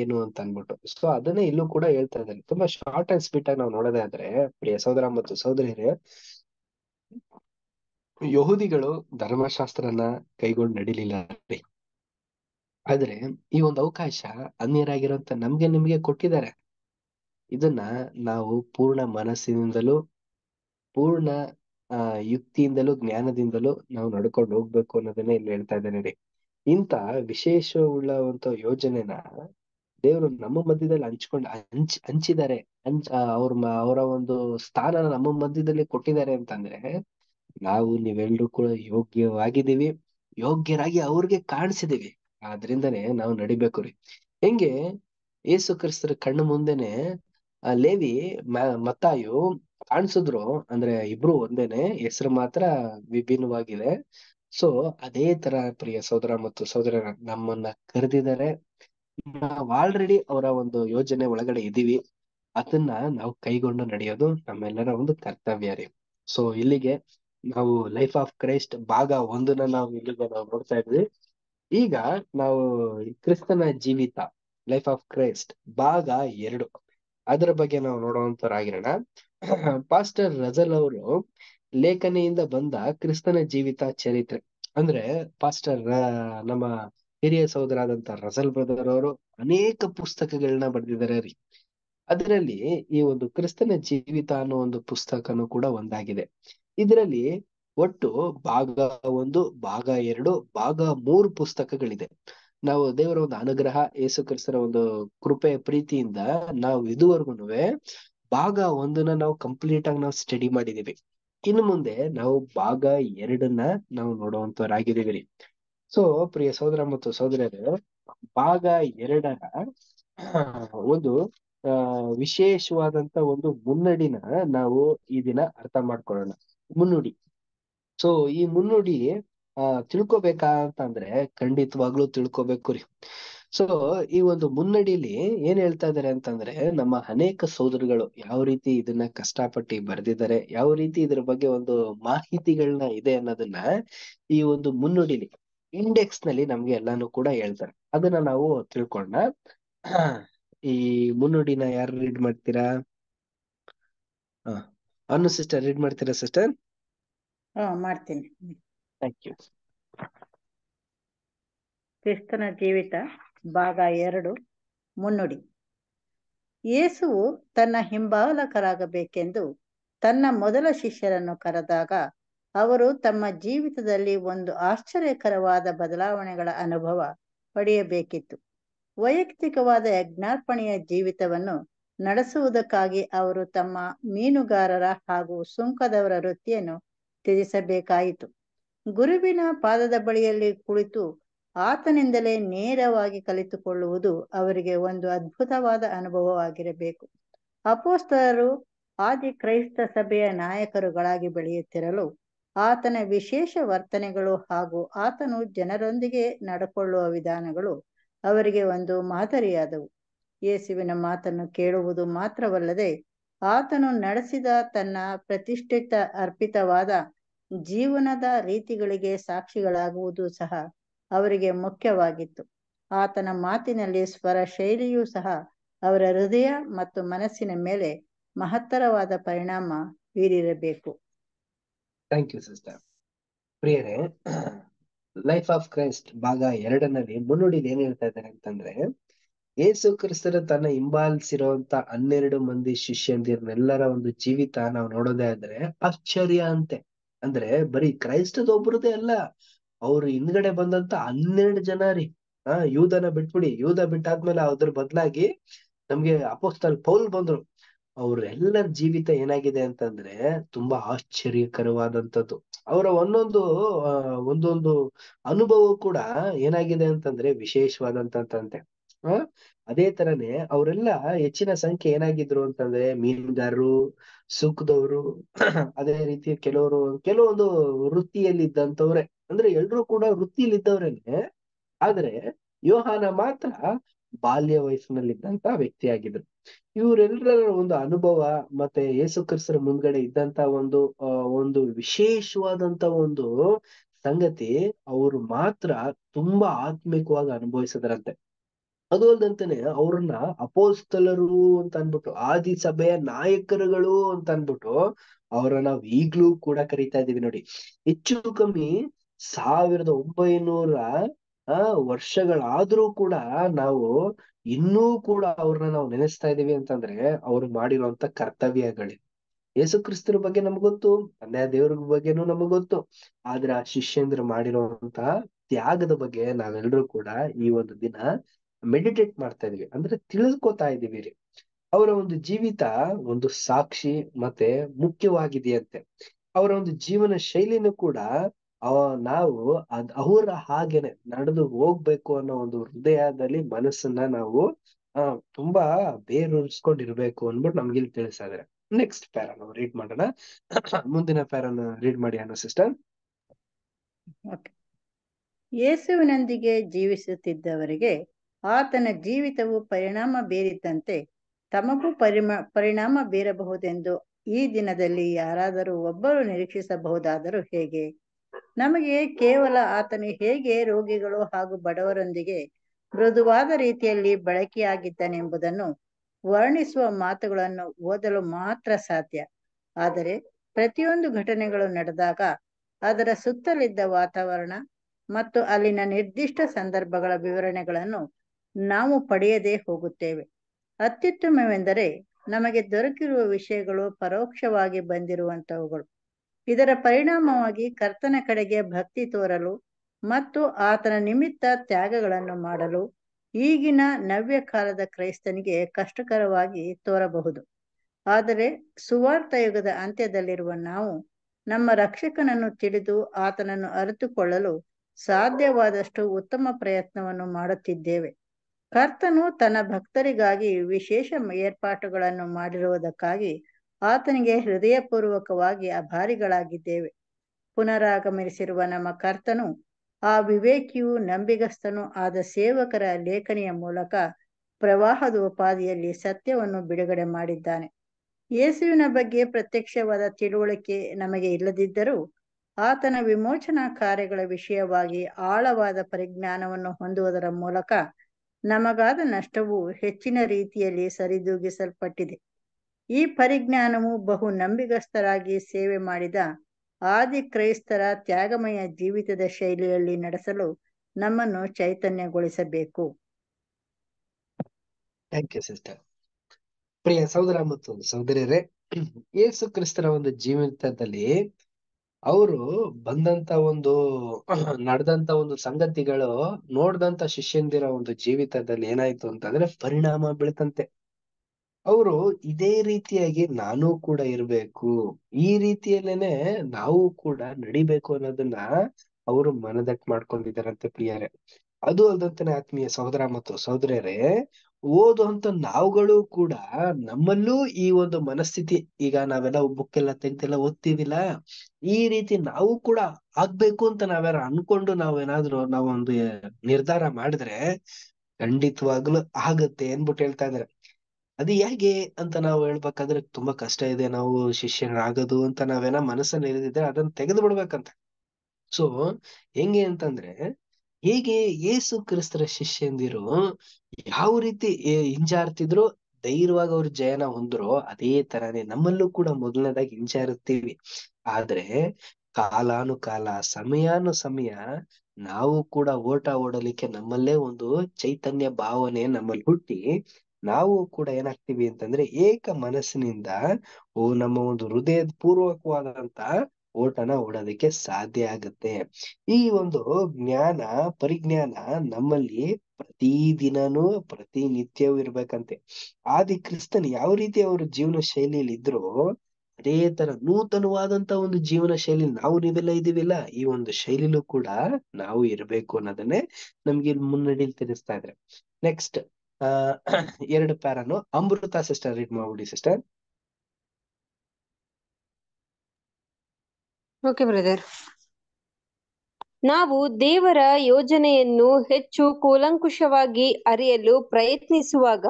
ಏನು ಅಂತ ಅನ್ಬಿಟ್ಟು ಸೊ ಅದನ್ನೇ ಇಲ್ಲೂ ಕೂಡ ಹೇಳ್ತಾ ಇದ್ದಾರೆ ತುಂಬಾ ಶಾರ್ಟ್ ಅಂಡ್ ಸ್ವೀಟ್ ಆಗಿ ನಾವು ಆದ್ರೆ ಪ್ರಿಯ ಸಹೋದರ ಮತ್ತು ಸಹೋದರಿಯರೇ ಯಹೂದಿಗಳು ಧರ್ಮಶಾಸ್ತ್ರನ ಕೈಗೊಂಡು ನಡೀಲಿಲ್ಲ ಆದ್ರೆ ಈ ಒಂದು ಅವಕಾಶ ಅನ್ಯರಾಗಿರುವಂತ ನಮ್ಗೆ ನಿಮ್ಗೆ ಕೊಟ್ಟಿದ್ದಾರೆ ಇದನ್ನ ನಾವು ಪೂರ್ಣ ಮನಸ್ಸಿನಿಂದಲೂ ಪೂರ್ಣ ಆ ಯುಕ್ತಿಯಿಂದಲೂ ಜ್ಞಾನದಿಂದಲೂ ನಾವು ನಡ್ಕೊಂಡು ಹೋಗ್ಬೇಕು ಅನ್ನೋದನ್ನ ಇಲ್ಲಿ ಹೇಳ್ತಾ ಇದ್ದಾನೆ ರೀ ಇಂತ ವಿಶೇಷ ಅಂತ ಯೋಜನೆನ ದೇವರು ನಮ್ಮ ಮಧ್ಯದಲ್ಲಿ ಹಂಚ್ಕೊಂಡು ಹಂಚ್ ಹಂಚಿದ್ದಾರೆ ಹಂಚ್ ಅವ್ರ ಅವರ ಒಂದು ಸ್ಥಾನ ನಮ್ಮ ಮಧ್ಯದಲ್ಲಿ ಕೊಟ್ಟಿದ್ದಾರೆ ಅಂತಂದ್ರೆ ನಾವು ನೀವೆಲ್ರು ಕೂಡ ಯೋಗ್ಯವಾಗಿದ್ದೀವಿ ಯೋಗ್ಯರಾಗಿ ಅವ್ರಿಗೆ ಕಾಣಿಸಿದೀವಿ ಆದ್ರಿಂದನೇ ನಾವು ನಡಿಬೇಕು ರೀ ಹೆಂಗೆ ಯೇಸು ಕ್ರಿಸ್ತರ ಕಣ್ಣು ಮುಂದೆನೆ ಲೇವಿ ಮತ್ತಾಯು ಕಾಣಿಸಿದ್ರು ಅಂದ್ರೆ ಇಬ್ರು ಒಂದೇನೆ ಹೆಸರು ಮಾತ್ರ ವಿಭಿನ್ನವಾಗಿದೆ ಸೊ ಅದೇ ತರ ಪ್ರಿಯ ಸೋದರ ಮತ್ತು ಸೋದರ ನಮ್ಮನ್ನ ಕರೆದಿದ್ದಾರೆ ನಾವು ಆಲ್ರೆಡಿ ಅವರ ಒಂದು ಯೋಜನೆ ಒಳಗಡೆ ಇದೀವಿ ಅದನ್ನ ನಾವು ಕೈಗೊಂಡು ನಡೆಯೋದು ನಮ್ಮೆಲ್ಲರ ಒಂದು ಕರ್ತವ್ಯ ರೀ ಸೊ ಇಲ್ಲಿಗೆ ನಾವು ಲೈಫ್ ಆಫ್ ಕ್ರೈಸ್ಟ್ ಭಾಗ ಒಂದನ್ನ ನಾವು ಇಲ್ಲಿಗೆ ನಾವು ನೋಡ್ತಾ ಇದ್ವಿ ಈಗ ನಾವು ಕ್ರಿಸ್ತನ ಜೀವಿತ ಲೈಫ್ ಆಫ್ ಕ್ರೈಸ್ಟ್ ಭಾಗ ಎರಡು ಅದರ ಬಗ್ಗೆ ನಾವು ನೋಡುವಂತರಾಗಿರೋಣ ಪಾಸ್ಟರ್ ರಜಲ್ ಅವರು ಲೇಖನೆಯಿಂದ ಬಂದ ಕ್ರಿಸ್ತನ ಜೀವಿತ ಚರಿತ್ರೆ ಅಂದ್ರೆ ಪಾಸ್ಟರ್ ನಮ್ಮ ಹಿರಿಯ ಸಹೋದರಾದಂತ ರಜಲ್ ಬ್ರದರ್ ಅವರು ಅನೇಕ ಪುಸ್ತಕಗಳನ್ನ ಬರೆದಿದ್ದಾರೆ ರೀ ಅದರಲ್ಲಿ ಈ ಒಂದು ಕ್ರಿಸ್ತನ ಜೀವಿತ ಅನ್ನೋ ಒಂದು ಪುಸ್ತಕನು ಕೂಡ ಒಂದಾಗಿದೆ ಇದರಲ್ಲಿ ಒಟ್ಟು ಭಾಗ ಒಂದು ಭಾಗ ಎರಡು ಭಾಗ ಮೂರು ಪುಸ್ತಕಗಳಿದೆ ನಾವು ದೇವರ ಒಂದು ಅನುಗ್ರಹ ಯೇಸು ಕ್ರಿಸ್ತರ ಒಂದು ಕೃಪೆ ಪ್ರೀತಿಯಿಂದ ನಾವು ಇದುವರೆಗೂ ಭಾಗ ಒಂದನ್ನ ನಾವು ಕಂಪ್ಲೀಟ್ ಆಗಿ ನಾವು ಸ್ಟಡಿ ಮಾಡಿದೀವಿ ಇನ್ನು ಮುಂದೆ ನಾವು ಭಾಗ ಎರಡನ್ನ ನಾವು ನೋಡುವಂತವರಾಗಿದ್ದೀವಿ ಸೊ ಪ್ರಿಯ ಸಹೋದರ ಮತ್ತು ಸಹೋದರರು ಭಾಗ ಎರಡರ ಒಂದು ವಿಶೇಷವಾದಂತ ಒಂದು ಮುನ್ನಡಿನ ನಾವು ಈ ದಿನ ಅರ್ಥ ಮಾಡ್ಕೊಳ್ಳೋಣ ಮುನ್ನುಡಿ ಸೊ ಈ ಮುನ್ನುಡಿ ಆ ತಿಳ್ಕೊಬೇಕಾ ಅಂತಂದ್ರೆ ಖಂಡಿತವಾಗ್ಲೂ ತಿಳ್ಕೊಬೇಕು ರೀ ಸೊ ಈ ಒಂದು ಮುನ್ನಡಿಲಿ ಏನ್ ಹೇಳ್ತಾ ಇದಾರೆ ಅಂತಂದ್ರೆ ನಮ್ಮ ಅನೇಕ ಸೋದರಗಳು ಯಾವ ರೀತಿ ಇದನ್ನ ಕಷ್ಟಪಟ್ಟಿ ಬರ್ದಿದ್ದಾರೆ ಯಾವ ರೀತಿ ಇದ್ರ ಬಗ್ಗೆ ಒಂದು ಮಾಹಿತಿಗಳನ್ನ ಇದೆ ಅನ್ನೋದನ್ನ ಈ ಒಂದು ಮುನ್ನುಡಿಲಿ ಇಂಡೆಕ್ಸ್ ನಲ್ಲಿ ನಮ್ಗೆ ಎಲ್ಲಾನು ಕೂಡ ಹೇಳ್ತಾರೆ ಅದನ್ನ ನಾವು ತಿಳ್ಕೊಂಡ ಈ ಮುನ್ನುಡಿನ ಯಾರು ರೀಡ್ ಮಾಡ್ತೀರಾ ಅನ್ನು ಸಿಸ್ಟರ್ ರೀಡ್ ಮಾಡ್ತೀರಾ ಸಿಸ್ಟರ್ ಮಾಡ್ತೀನಿ ಥ್ಯಾಂಕ್ ಯು ಕ್ರಿಸ್ತನ ಜೀವಿತ ಭಾಗ ಎರಡು ಮುನ್ನುಡಿ ಯೇಸುವು ತನ್ನ ಹಿಂಬಾಲಕರಾಗಬೇಕೆಂದು ತನ್ನ ಮೊದಲ ಶಿಷ್ಯರನ್ನು ಕರೆದಾಗ ಅವರು ತಮ್ಮ ಜೀವಿತದಲ್ಲಿ ಒಂದು ಆಶ್ಚರ್ಯಕರವಾದ ಬದಲಾವಣೆಗಳ ಅನುಭವ ಪಡೆಯಬೇಕಿತ್ತು ವೈಯಕ್ತಿಕವಾದ ಯಜ್ಞಾರ್ಪಣೆಯ ಜೀವಿತವನ್ನು ನಡೆಸುವುದಕ್ಕಾಗಿ ಅವರು ತಮ್ಮ ಮೀನುಗಾರರ ಹಾಗೂ ಸುಂಕದವರ ವೃತ್ತಿಯನ್ನು ತ್ಯಜಿಸಬೇಕಾಯಿತು ಗುರುವಿನ ಪಾದದ ಬಳಿಯಲ್ಲಿ ಕುಳಿತು ಆತನಿಂದಲೇ ನೇರವಾಗಿ ಕಲಿತುಕೊಳ್ಳುವುದು ಅವರಿಗೆ ಒಂದು ಅದ್ಭುತವಾದ ಅನುಭವವಾಗಿರಬೇಕು ಅಪೋಸ್ತರು ಆದಿ ಕ್ರೈಸ್ತ ಸಭೆಯ ನಾಯಕರುಗಳಾಗಿ ಬೆಳೆಯುತ್ತಿರಲು ಆತನ ವಿಶೇಷ ವರ್ತನೆಗಳು ಹಾಗೂ ಆತನು ಜನರೊಂದಿಗೆ ನಡೆಕೊಳ್ಳುವ ವಿಧಾನಗಳು ಅವರಿಗೆ ಒಂದು ಮಾದರಿಯಾದವು ಯೇಸುವಿನ ಮಾತನ್ನು ಕೇಳುವುದು ಮಾತ್ರವಲ್ಲದೆ ಆತನು ನಡೆಸಿದ ತನ್ನ ಪ್ರತಿಷ್ಠಿತ ಅರ್ಪಿತವಾದ ಜೀವನದ ರೀತಿಗಳಿಗೆ ಸಾಕ್ಷಿಗಳಾಗುವುದು ಸಹ ಅವರಿಗೆ ಮುಖ್ಯವಾಗಿತ್ತು ಆತನ ಮಾತಿನಲ್ಲಿ ಸ್ವರ ಶೈಲಿಯೂ ಸಹ ಅವರ ಹೃದಯ ಮತ್ತು ಮನಸ್ಸಿನ ಮೇಲೆ ಮಹತ್ತರವಾದ ಪರಿಣಾಮ ಬೀರಿರಬೇಕು ಥ್ಯಾಂಕ್ ಯು ಸಿಸ್ಟರ್ ಪ್ರಿಯರೇ ಲೈಫ್ ಆಫ್ ಕ್ರೈಸ್ಟ್ ಭಾಗ ಎರಡನಲ್ಲಿ ಮುನ್ನುಡಿಲಿ ಏನ್ ಹೇಳ್ತಾ ಇದ್ದಾರೆ ಅಂತಂದ್ರೆ ಯೇಸು ಕ್ರಿಸ್ತರು ತನ್ನ ಹಿಂಬಾಲಿಸಿರುವಂತ ಹನ್ನೆರಡು ಮಂದಿ ಶಿಷ್ಯಂದಿರ್ನೆಲ್ಲರ ಒಂದು ಜೀವಿತ ನಾವು ನೋಡೋದೇ ಆದ್ರೆ ಆಶ್ಚರ್ಯ ಅಂತೆ ಅಂದ್ರೆ ಬರೀ ಕ್ರೈಸ್ತದೊಬ್ರದೇ ಅಲ್ಲ ಅವ್ರು ಹಿಂದ್ಗಡೆ ಬಂದಂತ ಹನ್ನೆರಡು ಜನ ರೀ ಆ ಯೂದನ ಬಿಟ್ಬಿಡಿ ಯೂದ ಬಿಟ್ಟಾದ್ಮೇಲೆ ಅದ್ರ ಬದಲಾಗಿ ನಮ್ಗೆ ಅಪೋಸ್ತಲ್ ಪೌಲ್ ಬಂದ್ರು ಅವ್ರೆಲ್ಲರ ಜೀವಿತ ಏನಾಗಿದೆ ಅಂತಂದ್ರೆ ತುಂಬಾ ಆಶ್ಚರ್ಯಕರವಾದಂಥದ್ದು ಅವರ ಒಂದೊಂದು ಒಂದೊಂದು ಅನುಭವ ಕೂಡ ಏನಾಗಿದೆ ಅಂತಂದ್ರೆ ವಿಶೇಷವಾದಂತಂತೆ ಹಾ ಅದೇ ತರನೇ ಅವರೆಲ್ಲ ಹೆಚ್ಚಿನ ಸಂಖ್ಯೆ ಏನಾಗಿದ್ರು ಅಂತಂದ್ರೆ ಮೀನುಗಾರರು ಸುಖದವ್ರು ಅದೇ ರೀತಿ ಕೆಲವರು ಕೆಲವೊಂದು ವೃತ್ತಿಯಲ್ಲಿ ಅಂದ್ರೆ ಎಲ್ರು ಕೂಡ ವೃತ್ತಿಯಲ್ಲಿ ಇದ್ದವ್ರೇನೆ ಆದ್ರೆ ಯೋಹಾನ ಮಾತ್ರ ಬಾಲ್ಯ ವಯಸ್ಸಿನಲ್ಲಿದ್ದಂತ ವ್ಯಕ್ತಿ ಆಗಿದ್ರು ಇವರೆಲ್ಲರ ಒಂದು ಅನುಭವ ಮತ್ತೆ ಯೇಸು ಕ್ರಿಸ್ತರ ಮುಂದ್ಗಡೆ ಇದ್ದಂತ ಒಂದು ಒಂದು ವಿಶೇಷವಾದಂತ ಒಂದು ಸಂಗತಿ ಅವರು ಮಾತ್ರ ತುಂಬಾ ಆತ್ಮಿಕವಾಗಿ ಅನುಭವಿಸಿದ್ರಂತೆ ಅದು ಅಲ್ದಂತಾನೆ ಅವ್ರನ್ನ ಅಪೋಸ್ತಲರು ಅಂತ ಅನ್ಬಿಟ್ಟು ಆದಿ ಸಭೆಯ ನಾಯಕರುಗಳು ಅಂತ ಅನ್ಬಿಟ್ಟು ಅವ್ರ ನಾವ್ ಈಗ್ಲೂ ಕೂಡ ಕರಿತಾ ಇದ್ದೀವಿ ನೋಡಿ ಹೆಚ್ಚು ಕಮ್ಮಿ ಸಾವಿರದ ಒಂಬೈನೂರ ಆ ವರ್ಷಗಳಾದ್ರೂ ಕೂಡ ನಾವು ಇನ್ನೂ ಕೂಡ ಅವ್ರನ್ನ ನಾವು ನೆನೆಸ್ತಾ ಇದೀವಿ ಅಂತಂದ್ರೆ ಅವ್ರು ಮಾಡಿರುವಂತ ಕರ್ತವ್ಯಗಳೇ ಯೇಸು ಕ್ರಿಸ್ತರ ಬಗ್ಗೆ ಗೊತ್ತು ಅನ್ಯ ದೇವ್ರ ಬಗ್ಗೆನೂ ನಮಗ್ ಗೊತ್ತು ಆದ್ರೆ ಆ ಶಿಷ್ಯಂದ್ರ ಮಾಡಿರುವಂತ ತ್ಯಾಗದ ಬಗ್ಗೆ ನಾವೆಲ್ಲರೂ ಕೂಡ ಈ ಒಂದು ದಿನ ಮೆಡಿಟೇಟ್ ಮಾಡ್ತಾ ಇದೀವಿ ಅಂದ್ರೆ ತಿಳಿದುಕೋತಾ ಇದೀವಿ ರೀ ಅವರ ಒಂದು ಜೀವಿತ ಒಂದು ಸಾಕ್ಷಿ ಮತ್ತೆ ಮುಖ್ಯವಾಗಿದೆಯಂತೆ ಅವರ ಒಂದು ಜೀವನ ಶೈಲಿನೂ ಕೂಡ ನಾವು ಅದ್ ಅವರ ಹಾಗೇನೆ ನಡೆದು ಹೋಗ್ಬೇಕು ಅನ್ನೋ ಒಂದು ಹೃದಯದಲ್ಲಿ ಮನಸ್ಸನ್ನ ನಾವು ಆ ತುಂಬಾ ಬೇರೂರಿಸ್ಕೊಂಡಿರ್ಬೇಕು ಅನ್ಬಿಟ್ಟು ನಮ್ಗೆ ಇಲ್ಲಿ ತಿಳಿಸಿದ್ರೆ ನೆಕ್ಸ್ಟ್ ಪ್ಯಾರ ನಾವು ರೀಡ್ ಮಾಡೋಣ ಮುಂದಿನ ಪ್ಯಾರ ರೀಡ್ ಮಾಡಿ ಅನ್ನೋ ಸಿಸ್ಟರ್ ಯೇಸುವಿನೊಂದಿಗೆ ಜೀವಿಸುತ್ತಿದ್ದವರಿಗೆ ಆತನ ಜೀವಿತವು ಪರಿಣಾಮ ಬೀರಿದ್ದಂತೆ ತಮಗೂ ಪರಿಮ ಪರಿಣಾಮ ಬೀರಬಹುದೆಂದು ಈ ದಿನದಲ್ಲಿ ಯಾರಾದರೂ ಒಬ್ಬರು ನಿರೀಕ್ಷಿಸಬಹುದಾದರೂ ಹೇಗೆ ನಮಗೆ ಕೇವಲ ಆತನು ಹೇಗೆ ರೋಗಿಗಳು ಹಾಗೂ ಬಡವರೊಂದಿಗೆ ಮೃದುವಾದ ರೀತಿಯಲ್ಲಿ ಬಳಕೆಯಾಗಿದ್ದನೆಂಬುದನ್ನು ವರ್ಣಿಸುವ ಮಾತುಗಳನ್ನು ಓದಲು ಮಾತ್ರ ಸಾಧ್ಯ ಆದರೆ ಪ್ರತಿಯೊಂದು ಘಟನೆಗಳು ನಡೆದಾಗ ಅದರ ಸುತ್ತಲಿದ್ದ ವಾತಾವರಣ ಮತ್ತು ಅಲ್ಲಿನ ನಿರ್ದಿಷ್ಟ ಸಂದರ್ಭಗಳ ವಿವರಣೆಗಳನ್ನು ನಾವು ಪಡೆಯದೇ ಹೋಗುತ್ತೇವೆ ಅತ್ಯುತ್ತಮವೆಂದರೆ ನಮಗೆ ದೊರಕಿರುವ ವಿಷಯಗಳು ಪರೋಕ್ಷವಾಗಿ ಬಂದಿರುವಂತವುಗಳು ಇದರ ಪರಿಣಾಮವಾಗಿ ಕರ್ತನ ಕಡೆಗೆ ಭಕ್ತಿ ತೋರಲು ಮತ್ತು ಆತನ ನಿಮಿತ್ತ ತ್ಯಾಗಗಳನ್ನು ಮಾಡಲು ಈಗಿನ ನವ್ಯ ಕಾಲದ ಕ್ರೈಸ್ತನಿಗೆ ಕಷ್ಟಕರವಾಗಿ ತೋರಬಹುದು ಆದರೆ ಸುವಾರ್ಥ ಯುಗದ ಅಂತ್ಯದಲ್ಲಿರುವ ನಾವು ನಮ್ಮ ರಕ್ಷಕನನ್ನು ತಿಳಿದು ಆತನನ್ನು ಅರಿತುಕೊಳ್ಳಲು ಸಾಧ್ಯವಾದಷ್ಟು ಉತ್ತಮ ಪ್ರಯತ್ನವನ್ನು ಮಾಡುತ್ತಿದ್ದೇವೆ ಕರ್ತನು ತನ್ನ ಭಕ್ತರಿಗಾಗಿ ವಿಶೇಷ ಏರ್ಪಾಟುಗಳನ್ನು ಮಾಡಿರುವುದಕ್ಕಾಗಿ ಆತನಿಗೆ ಹೃದಯಪೂರ್ವಕವಾಗಿ ಅಭಾರಿಗಳಾಗಿದ್ದೇವೆ ಪುನರಾಗಮಿಸಿರುವ ನಮ್ಮ ಕರ್ತನು ಆ ವಿವೇಕಿಯು ನಂಬಿಗಸ್ತನು ಆದ ಸೇವಕರ ಲೇಖನಿಯ ಮೂಲಕ ಪ್ರವಾಹದ ಉಪಾದಿಯಲ್ಲಿ ಸತ್ಯವನ್ನು ಬಿಡುಗಡೆ ಮಾಡಿದ್ದಾನೆ ಯೇಸುವಿನ ಬಗ್ಗೆ ಪ್ರತ್ಯಕ್ಷವಾದ ತಿಳುವಳಿಕೆ ನಮಗೆ ಇಲ್ಲದಿದ್ದರೂ ಆತನ ವಿಮೋಚನಾ ಕಾರ್ಯಗಳ ವಿಷಯವಾಗಿ ಆಳವಾದ ಪರಿಜ್ಞಾನವನ್ನು ಹೊಂದುವುದರ ಮೂಲಕ ನಮಗಾದ ನಷ್ಟವು ಹೆಚ್ಚಿನ ರೀತಿಯಲ್ಲಿ ಸರಿದೂಗಿಸಲ್ಪಟ್ಟಿದೆ ಈ ಪರಿಜ್ಞಾನವು ಬಹು ನಂಬಿಗಸ್ತರಾಗಿ ಸೇವೆ ಮಾಡಿದ ಆದಿ ಕ್ರೈಸ್ತರ ತ್ಯಾಗಮಯ ಜೀವಿತದ ಶೈಲಿಯಲ್ಲಿ ನಡೆಸಲು ನಮ್ಮನ್ನು ಚೈತನ್ಯಗೊಳಿಸಬೇಕು ಪ್ರಿಯ ಸಹೋದರ ಮತ್ತು ಸಹೋದರಿಯರೇ ಯೇಸು ಕ್ರಿಸ್ತರ ಒಂದು ಜೀವಿತದಲ್ಲಿ ಅವರು ಬಂದಂತ ಒಂದು ನಡೆದಂತ ಒಂದು ಸಂಗತಿಗಳು ನೋಡ್ದಂತ ಶಿಷ್ಯಂದಿರ ಒಂದು ಜೀವಿತದಲ್ಲಿ ಏನಾಯ್ತು ಅಂತಂದ್ರೆ ಪರಿಣಾಮ ಬೀಳ್ತಂತೆ ಅವರು ಇದೇ ರೀತಿಯಾಗಿ ನಾನು ಕೂಡ ಇರ್ಬೇಕು ಈ ರೀತಿಯಲ್ಲೇನೆ ನಾವು ಕೂಡ ನಡಿಬೇಕು ಅನ್ನೋದನ್ನ ಅವರು ಮನದಟ್ಟು ಮಾಡ್ಕೊಂಡಿದಾರಂತೆ ಪ್ರಿಯರೇ ಅದು ಅಲ್ದಂತಾನೆ ಆತ್ಮೀಯ ಸಹೋದರ ಮತ್ತು ಸಹೋದರಿಯರೇ ಓದುವಂತ ನಾವುಗಳು ಕೂಡ ನಮ್ಮಲ್ಲೂ ಈ ಒಂದು ಮನಸ್ಥಿತಿ ಈಗ ನಾವೆಲ್ಲ ಬುಕ್ ಎಲ್ಲ ತೆಗ್ದೆಲ್ಲ ಓದ್ತೀವಿಲ್ಲ ಈ ರೀತಿ ನಾವು ಕೂಡ ಆಗ್ಬೇಕು ಅಂತ ನಾವೆಲ್ಲ ಅನ್ಕೊಂಡು ನಾವೇನಾದ್ರೂ ನಾವೊಂದು ನಿರ್ಧಾರ ಮಾಡಿದ್ರೆ ಖಂಡಿತವಾಗ್ಲು ಆಗತ್ತೆ ಅನ್ಬಿಟ್ಟು ಹೇಳ್ತಾ ಇದ್ರೆ ಅದು ಹೇಗೆ ಅಂತ ನಾವು ಹೇಳ್ಬೇಕಾದ್ರೆ ತುಂಬಾ ಕಷ್ಟ ಇದೆ ನಾವು ಶಿಷ್ಯನಾಗದು ಅಂತ ನಾವೇನ ಮನಸ್ಸನ್ನ ಹಿಡಿದಿದ್ರೆ ಅದನ್ನ ತೆಗೆದು ಬಿಡ್ಬೇಕಂತ ಸೊ ಹೆಂಗೆ ಅಂತಂದ್ರೆ ಹೇಗೆ ಯೇಸು ಕ್ರಿಸ್ತರ ಶಿಷ್ಯಂದಿರು ಯಾವ ರೀತಿ ಹಿಂಜಾರ್ತಿದ್ರು ಧೈರ್ಯವಾಗಿ ಅವ್ರು ಜಯನ ಹೊಂದ್ರು ಅದೇ ತರನೇ ನಮ್ಮಲ್ಲೂ ಕೂಡ ಮೊದಲನೇದಾಗಿ ಹಿಂಜಾರುತ್ತೀವಿ ಆದ್ರೆ ಕಾಲಾನುಕಾಲ ಸಮಯಾನು ಸಮಯ ನಾವು ಕೂಡ ಓಟ ಓಡಲಿಕ್ಕೆ ನಮ್ಮಲ್ಲೇ ಒಂದು ಚೈತನ್ಯ ಭಾವನೆ ನಮ್ಮಲ್ಲಿ ಹುಟ್ಟಿ ನಾವು ಕೂಡ ಏನಾಗ್ತೀವಿ ಅಂತಂದ್ರೆ ಏಕ ಮನಸ್ಸಿನಿಂದ ಓ ನಮ್ಮ ಒಂದು ಹೃದಯದ ಪೂರ್ವಕವಾದಂತ ಓಟನ ಓಡೋದಕ್ಕೆ ಸಾಧ್ಯ ಆಗುತ್ತೆ ಈ ಒಂದು ಜ್ಞಾನ ಪರಿಜ್ಞಾನ ನಮ್ಮಲ್ಲಿ ಪ್ರತಿ ಪ್ರತಿನಿತ್ಯವೂ ಇರ್ಬೇಕಂತೆ ಆದಿ ಕ್ರಿಸ್ತನ್ ಯಾವ ರೀತಿ ಅವ್ರ ಜೀವನ ಶೈಲಿಯಲ್ಲಿ ಇದ್ರು ಅದೇ ತರ ನೂತನವಾದಂತ ಒಂದು ಜೀವನ ಶೈಲಿ ನಾವು ನೀವೆಲ್ಲ ಇದೀವಿಲ್ಲ ಈ ಒಂದು ಶೈಲಿಲೂ ಕೂಡ ನಾವು ಇರಬೇಕು ಅನ್ನೋದನ್ನೇ ನಮ್ಗೆ ಮುನ್ನಡಿಲ್ ತಿಳಿಸ್ತಾ ಇದ್ರೆ ನೆಕ್ಸ್ಟ್ ಆ ಎರಡು ಪ್ಯಾರನು ಅಮೃತ ಸಿಸ್ಟರ್ ರೀಡ್ ಮಾಡ್ಬಿಡಿ ಸಿಸ್ಟರ್ ಓಕೆ ಬ್ರದರ್ ನಾವು ದೇವರ ಯೋಜನೆಯನ್ನು ಹೆಚ್ಚು ಕೂಲಂಕುಷವಾಗಿ ಅರಿಯಲು ಪ್ರಯತ್ನಿಸುವಾಗ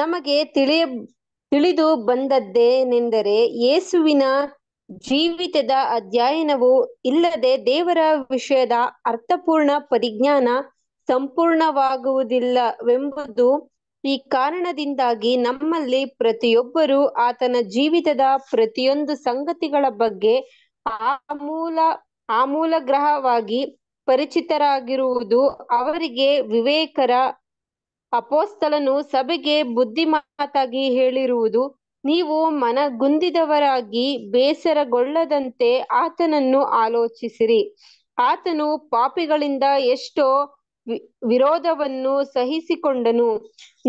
ನಮಗೆ ತಿಳಿಯ ತಿಳಿದು ಬಂದದ್ದೇನೆಂದರೆ ಯೇಸುವಿನ ಜೀವಿತದ ಅಧ್ಯಯನವು ಇಲ್ಲದೆ ದೇವರ ವಿಷಯದ ಅರ್ಥಪೂರ್ಣ ಪರಿಜ್ಞಾನ ಸಂಪೂರ್ಣವಾಗುವುದಿಲ್ಲವೆಂಬುದು ಈ ಕಾರಣದಿಂದಾಗಿ ನಮ್ಮಲ್ಲಿ ಪ್ರತಿಯೊಬ್ಬರೂ ಆತನ ಜೀವಿತದ ಪ್ರತಿಯೊಂದು ಸಂಗತಿಗಳ ಬಗ್ಗೆ ಆಮೂಲ ಮೂಲ ಗ್ರಹವಾಗಿ ಪರಿಚಿತರಾಗಿರುವುದು ಅವರಿಗೆ ವಿವೇಕರ ಅಪೋಸ್ತಲನು ಸಭೆಗೆ ಬುದ್ಧಿ ಹೇಳಿರುವುದು ನೀವು ಮನಗುಂದಿದವರಾಗಿ ಬೇಸರಗೊಳ್ಳದಂತೆ ಆತನನ್ನು ಆಲೋಚಿಸಿರಿ ಆತನು ಪಾಪಿಗಳಿಂದ ಎಷ್ಟೋ ವಿರೋಧವನ್ನು ಸಹಿಸಿಕೊಂಡನು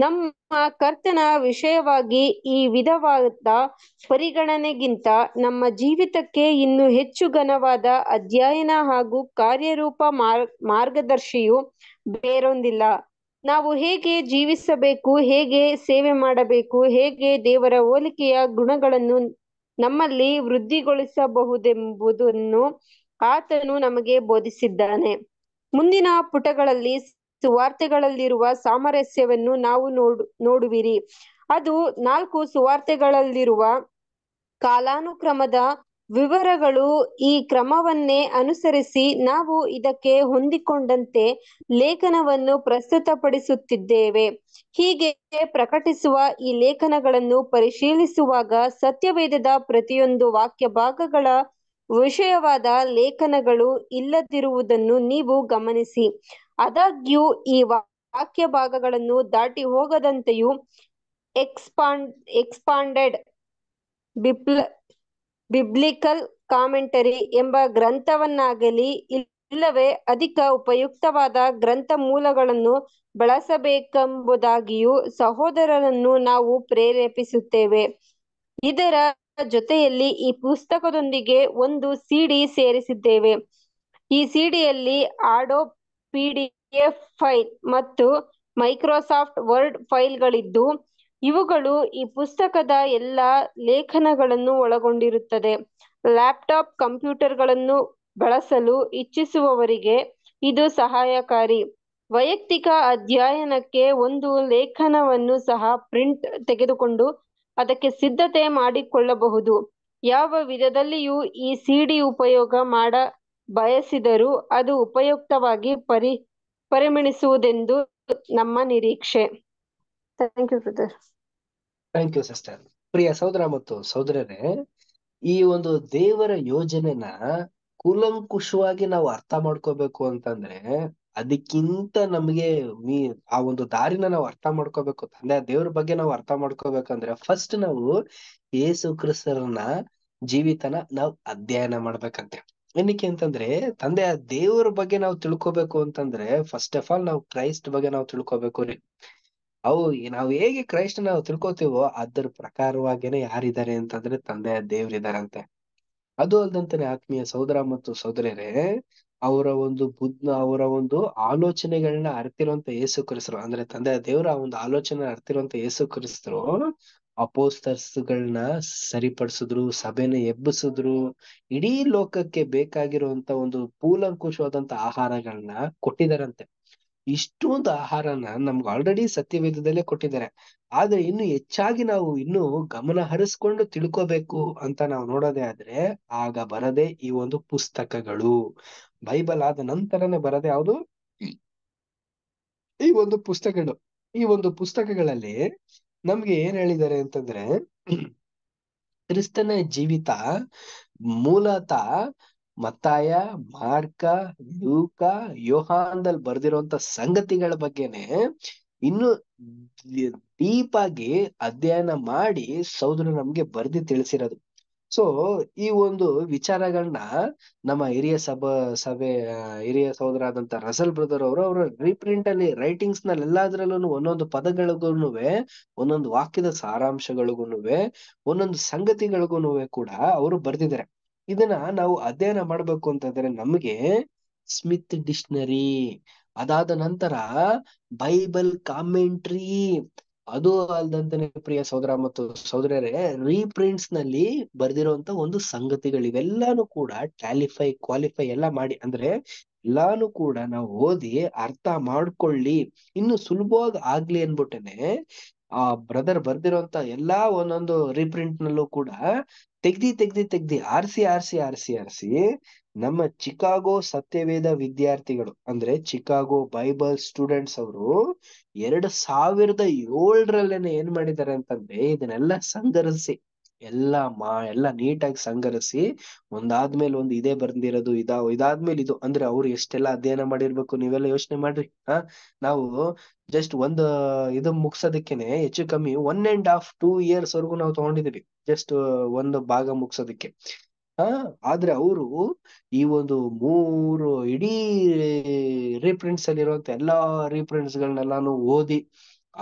ನಮ್ಮ ಕರ್ತನ ವಿಷಯವಾಗಿ ಈ ವಿಧವಾದ ಪರಿಗಣನೆಗಿಂತ ನಮ್ಮ ಜೀವಿತಕ್ಕೆ ಇನ್ನು ಹೆಚ್ಚು ಘನವಾದ ಅಧ್ಯಯನ ಹಾಗೂ ಕಾರ್ಯರೂಪ ಮಾರ್ಗದರ್ಶಿಯು ಬೇರೊಂದಿಲ್ಲ ನಾವು ಹೇಗೆ ಜೀವಿಸಬೇಕು ಹೇಗೆ ಸೇವೆ ಮಾಡಬೇಕು ಹೇಗೆ ದೇವರ ಹೋಲಿಕೆಯ ಗುಣಗಳನ್ನು ನಮ್ಮಲ್ಲಿ ವೃದ್ಧಿಗೊಳಿಸಬಹುದೆಂಬುದನ್ನು ಆತನು ನಮಗೆ ಬೋಧಿಸಿದ್ದಾನೆ ಮುಂದಿನ ಪುಟಗಳಲ್ಲಿ ಸುವಾರ್ತೆಗಳಲ್ಲಿರುವ ಸಾಮರಸ್ಯವನ್ನು ನಾವು ನೋಡು ನೋಡುವಿರಿ ಅದು ನಾಲ್ಕು ಸುವಾರ್ತೆಗಳಲ್ಲಿರುವ ಕಾಲಾನುಕ್ರಮದ ವಿವರಗಳು ಈ ಕ್ರಮವನ್ನೇ ಅನುಸರಿಸಿ ನಾವು ಇದಕ್ಕೆ ಹೊಂದಿಕೊಂಡಂತೆ ಲೇಖನವನ್ನು ಪ್ರಸ್ತುತಪಡಿಸುತ್ತಿದ್ದೇವೆ ಹೀಗೆ ಪ್ರಕಟಿಸುವ ಈ ಲೇಖನಗಳನ್ನು ಪರಿಶೀಲಿಸುವಾಗ ಸತ್ಯವೇದದ ಪ್ರತಿಯೊಂದು ವಾಕ್ಯ ಭಾಗಗಳ ವಿಷಯವಾದ ಲೇಖನಗಳು ಇಲ್ಲದಿರುವುದನ್ನು ನೀವು ಗಮನಿಸಿ ಆದಾಗ್ಯೂ ಈ ವಾಕ್ಯ ಭಾಗಗಳನ್ನು ದಾಟಿ ಹೋಗದಂತೆಯೂ ಎಕ್ಸ್ಪಾಂಡ್ ಎಕ್ಸ್ಪಾಂಡೆಡ್ ಬಿಪ್ಲ ಬಿಬ್ಲಿಕಲ್ ಕಾಮೆಂಟರಿ ಎಂಬ ಗ್ರಂಥವನ್ನಾಗಲಿ ಇಲ್ಲವೇ ಅಧಿಕ ಉಪಯುಕ್ತವಾದ ಗ್ರಂಥ ಮೂಲಗಳನ್ನು ಬಳಸಬೇಕೆಂಬುದಾಗಿಯೂ ಸಹೋದರರನ್ನು ನಾವು ಪ್ರೇರೇಪಿಸುತ್ತೇವೆ ಇದರ ಜೊತೆಯಲ್ಲಿ ಈ ಪುಸ್ತಕದೊಂದಿಗೆ ಒಂದು ಸಿಡಿ ಸೇರಿಸಿದ್ದೇವೆ ಈ ಸಿಡಿಯಲ್ಲಿ ಆಡೋ ಪಿಡಿಎಫ್ ಫೈಲ್ ಮತ್ತು ಮೈಕ್ರೋಸಾಫ್ಟ್ ವರ್ಡ್ ಫೈಲ್ಗಳಿದ್ದು ಇವುಗಳು ಈ ಪುಸ್ತಕದ ಎಲ್ಲ ಲೇಖನಗಳನ್ನು ಒಳಗೊಂಡಿರುತ್ತದೆ ಲ್ಯಾಪ್ಟಾಪ್ ಕಂಪ್ಯೂಟರ್ಗಳನ್ನು ಬಳಸಲು ಇಚ್ಛಿಸುವವರಿಗೆ ಇದು ಸಹಾಯಕಾರಿ ವೈಯಕ್ತಿಕ ಅಧ್ಯಯನಕ್ಕೆ ಒಂದು ಲೇಖನವನ್ನು ಸಹ ಪ್ರಿಂಟ್ ತೆಗೆದುಕೊಂಡು ಅದಕ್ಕೆ ಸಿದ್ಧತೆ ಮಾಡಿಕೊಳ್ಳಬಹುದು ಯಾವ ವಿಧದಲ್ಲಿಯೂ ಈ ಸಿಡಿ ಉಪಯೋಗ ಮಾಡ ಬಯಸಿದರೂ ಅದು ಉಪಯುಕ್ತವಾಗಿ ಪರಿ ಪರಿಮಣಿಸುವುದೆಂದು ನಮ್ಮ ನಿರೀಕ್ಷೆ thank you brother thank you sister ಪ್ರಿಯ ಸಹೋದರ ಮತ್ತು ಸಹೋದರರೇ ಈ ಒಂದು ದೇವರ ಯೋಜನೆನ ಕೂಲಂಕುಷವಾಗಿ ನಾವು ಅರ್ಥ ಮಾಡ್ಕೋಬೇಕು ಅಂತಂದ್ರೆ ಅದಕ್ಕಿಂತ ನಮ್ಗೆ ಮೀ ಆ ಒಂದು ದಾರಿನ ನಾವು ಅರ್ಥ ಮಾಡ್ಕೋಬೇಕು ತಂದೆ ದೇವ್ರ ಬಗ್ಗೆ ನಾವು ಅರ್ಥ ಮಾಡ್ಕೋಬೇಕಂದ್ರೆ ಫಸ್ಟ್ ನಾವು ಯೇಸು ಕ್ರಿಸ್ತರನ್ನ ಜೀವಿತನ ನಾವು ಅಧ್ಯಯನ ಮಾಡ್ಬೇಕಂತೆ ಏನಕ್ಕೆ ಅಂತಂದ್ರೆ ತಂದೆ ದೇವ್ರ ಬಗ್ಗೆ ನಾವು ತಿಳ್ಕೊಬೇಕು ಅಂತಂದ್ರೆ ಫಸ್ಟ್ ಆಫ್ ಆಲ್ ನಾವು ಕ್ರೈಸ್ಟ್ ಬಗ್ಗೆ ನಾವು ತಿಳ್ಕೊಬೇಕು ರೀ ಅವು ನಾವು ಹೇಗೆ ಕ್ರೈಸ್ಟ್ ನಾವು ತಿಳ್ಕೊತೀವೋ ಅದ್ರ ಪ್ರಕಾರವಾಗೇನೆ ಯಾರಿದ್ದಾರೆ ಅಂತಂದ್ರೆ ತಂದೆ ದೇವ್ರಿದಾರಂತೆ ಅದು ಅಲ್ದಂತಾನೆ ಆತ್ಮೀಯ ಸಹೋದರ ಮತ್ತು ಸಹೋದರರೇ ಅವರ ಒಂದು ಬುದ್ಧ ಅವರ ಒಂದು ಆಲೋಚನೆಗಳನ್ನ ಅರ್ತಿರುವಂತ ಯೇಸು ಕ್ರಿಸ್ತರು ಅಂದ್ರೆ ತಂದೆ ದೇವರ ಒಂದು ಆಲೋಚನೆ ಅರ್ತಿರುವಂತ ಯೇಸು ಕ್ರಿಸ್ತರು ಅಪೋಸ್ತರ್ಸ್ಗಳನ್ನ ಸರಿಪಡಿಸಿದ್ರು ಸಭೆನ ಎಬ್ಬಿಸಿದ್ರು ಇಡೀ ಲೋಕಕ್ಕೆ ಬೇಕಾಗಿರುವಂತ ಒಂದು ಪೂಲಂಕುಶವಾದಂತ ಆಹಾರಗಳನ್ನ ಕೊಟ್ಟಿದಾರಂತೆ ಇಷ್ಟೊಂದು ಆಹಾರನ ನಮ್ಗೆ ಆಲ್ರೆಡಿ ಸತ್ಯವೇದದಲ್ಲೇ ಕೊಟ್ಟಿದ್ದಾರೆ ಆದ್ರೆ ಇನ್ನು ಹೆಚ್ಚಾಗಿ ನಾವು ಇನ್ನು ಗಮನ ಹರಿಸ್ಕೊಂಡು ತಿಳ್ಕೋಬೇಕು ಅಂತ ನಾವು ನೋಡೋದೇ ಆದ್ರೆ ಆಗ ಬರದೆ ಈ ಒಂದು ಪುಸ್ತಕಗಳು ಬೈಬಲ್ ಆದ ನಂತರನೇ ಬರದೆ ಯಾವುದು ಈ ಒಂದು ಪುಸ್ತಕಗಳು ಈ ಒಂದು ಪುಸ್ತಕಗಳಲ್ಲಿ ನಮ್ಗೆ ಏನ್ ಹೇಳಿದ್ದಾರೆ ಅಂತಂದ್ರೆ ಕ್ರಿಸ್ತನ ಜೀವಿತ ಮೂಲತಃ ಮತ್ತಾಯ ಮಾರ್ಕ ಲೂಕ ಯೋಹಾನ್ದಲ್ಲಿ ಬರೆದಿರುವಂತ ಸಂಗತಿಗಳ ಬಗ್ಗೆನೆ ಇನ್ನು ಡೀಪ್ ಆಗಿ ಅಧ್ಯಯನ ಮಾಡಿ ಸೌದರು ನಮ್ಗೆ ಬರ್ದಿ ತಿಳಿಸಿರೋದು ಸೊ ಈ ಒಂದು ವಿಚಾರಗಳನ್ನ ನಮ್ಮ ಹಿರಿಯ ಸಭಾ ಸಭೆ ಹಿರಿಯ ಆದಂತ ರಸಲ್ ಬ್ರದರ್ ಅವರು ಅವರ ರೀಪ್ರಿಂಟ್ ಅಲ್ಲಿ ರೈಟಿಂಗ್ಸ್ ನಲ್ಲಿ ಎಲ್ಲಾದ್ರಲ್ಲೂ ಒಂದೊಂದು ಪದಗಳಿಗೂ ಒಂದೊಂದು ವಾಕ್ಯದ ಸಾರಾಂಶಗಳಿಗೂ ಒಂದೊಂದು ಸಂಗತಿಗಳಿಗೂ ಕೂಡ ಅವರು ಬರ್ದಿದ್ದಾರೆ ಇದನ್ನ ನಾವು ಅಧ್ಯಯನ ಮಾಡ್ಬೇಕು ಅಂತಂದ್ರೆ ನಮಗೆ ಸ್ಮಿತ್ ಡಿಕ್ಷನರಿ ಅದಾದ ನಂತರ ಬೈಬಲ್ ಕಾಮೆಂಟ್ರಿ ಅದು ಅಲ್ದಂತಾನೆ ಪ್ರಿಯ ಸಹೋದರ ಮತ್ತು ಸಹೋದರರೇ ರೀಪ್ರಿಂಟ್ಸ್ ನಲ್ಲಿ ಬರ್ದಿರುವಂತ ಒಂದು ಸಂಗತಿಗಳು ಇವೆಲ್ಲಾನು ಕೂಡ ಟ್ಯಾಲಿಫೈ ಕ್ವಾಲಿಫೈ ಎಲ್ಲಾ ಮಾಡಿ ಅಂದ್ರೆ ಎಲ್ಲಾನು ಕೂಡ ನಾವು ಓದಿ ಅರ್ಥ ಮಾಡ್ಕೊಳ್ಳಿ ಇನ್ನು ಸುಲಭವಾಗಿ ಆಗ್ಲಿ ಅನ್ಬಿಟ್ಟನೆ ಆ ಬ್ರದರ್ ಬರ್ದಿರೋಂತ ಎಲ್ಲಾ ಒಂದೊಂದು ರೀಪ್ರಿಂಟ್ ನಲ್ಲೂ ಕೂಡ ತೆಗ್ದಿ ತೆಗ್ದಿ ತೆಗ್ದಿ ಆರ್ಸಿ ಆರ್ಸಿ ಆರ್ಸಿ ಆರ್ಸಿ ನಮ್ಮ ಚಿಕಾಗೋ ಸತ್ಯವೇದ ವಿದ್ಯಾರ್ಥಿಗಳು ಅಂದ್ರೆ ಚಿಕಾಗೋ ಬೈಬಲ್ ಸ್ಟೂಡೆಂಟ್ಸ್ ಅವರು ಎರಡ್ ಸಾವಿರದ ಏಳರಲ್ಲೇನೆ ಏನ್ ಮಾಡಿದ್ದಾರೆ ಅಂತಂದ್ರೆ ಇದನ್ನೆಲ್ಲ ಸಂಗರಿಸಿ ಎಲ್ಲ ಮಾ ಎಲ್ಲ ನೀಟಾಗಿ ಸಂಗ್ರಹಿಸಿ ಒಂದಾದ್ಮೇಲೆ ಒಂದು ಇದೇ ಬರ್ದಿರೋದು ಇದಾದ್ಮೇಲೆ ಇದು ಅಂದ್ರೆ ಅವ್ರು ಎಷ್ಟೆಲ್ಲ ಅಧ್ಯಯನ ಮಾಡಿರ್ಬೇಕು ನೀವೆಲ್ಲ ಯೋಚನೆ ಮಾಡ್ರಿ ನಾವು ಜಸ್ಟ್ ಒಂದು ಇದು ಮುಗ್ಸೋದಕ್ಕೆನೆ ಹೆಚ್ಚು ಕಮ್ಮಿ one and half two years ವರ್ಗು ನಾವು ತಗೊಂಡಿದೀವಿ ಜಸ್ಟ್ ಒಂದು ಭಾಗ ಮುಗ್ಸೋದಕ್ಕೆ ಹಾ ಆದ್ರೆ ಅವರು ಈ ಒಂದು ಮೂರು ಇಡೀ ರೀಪ್ರಿಂಟ್ಸ್ ಅಲ್ಲಿ ಇರುವಂತ ಎಲ್ಲಾ ರೀಪ್ರಿಂಟ್ಸ್ ಗಳನ್ನೆಲ್ಲಾನು ಓದಿ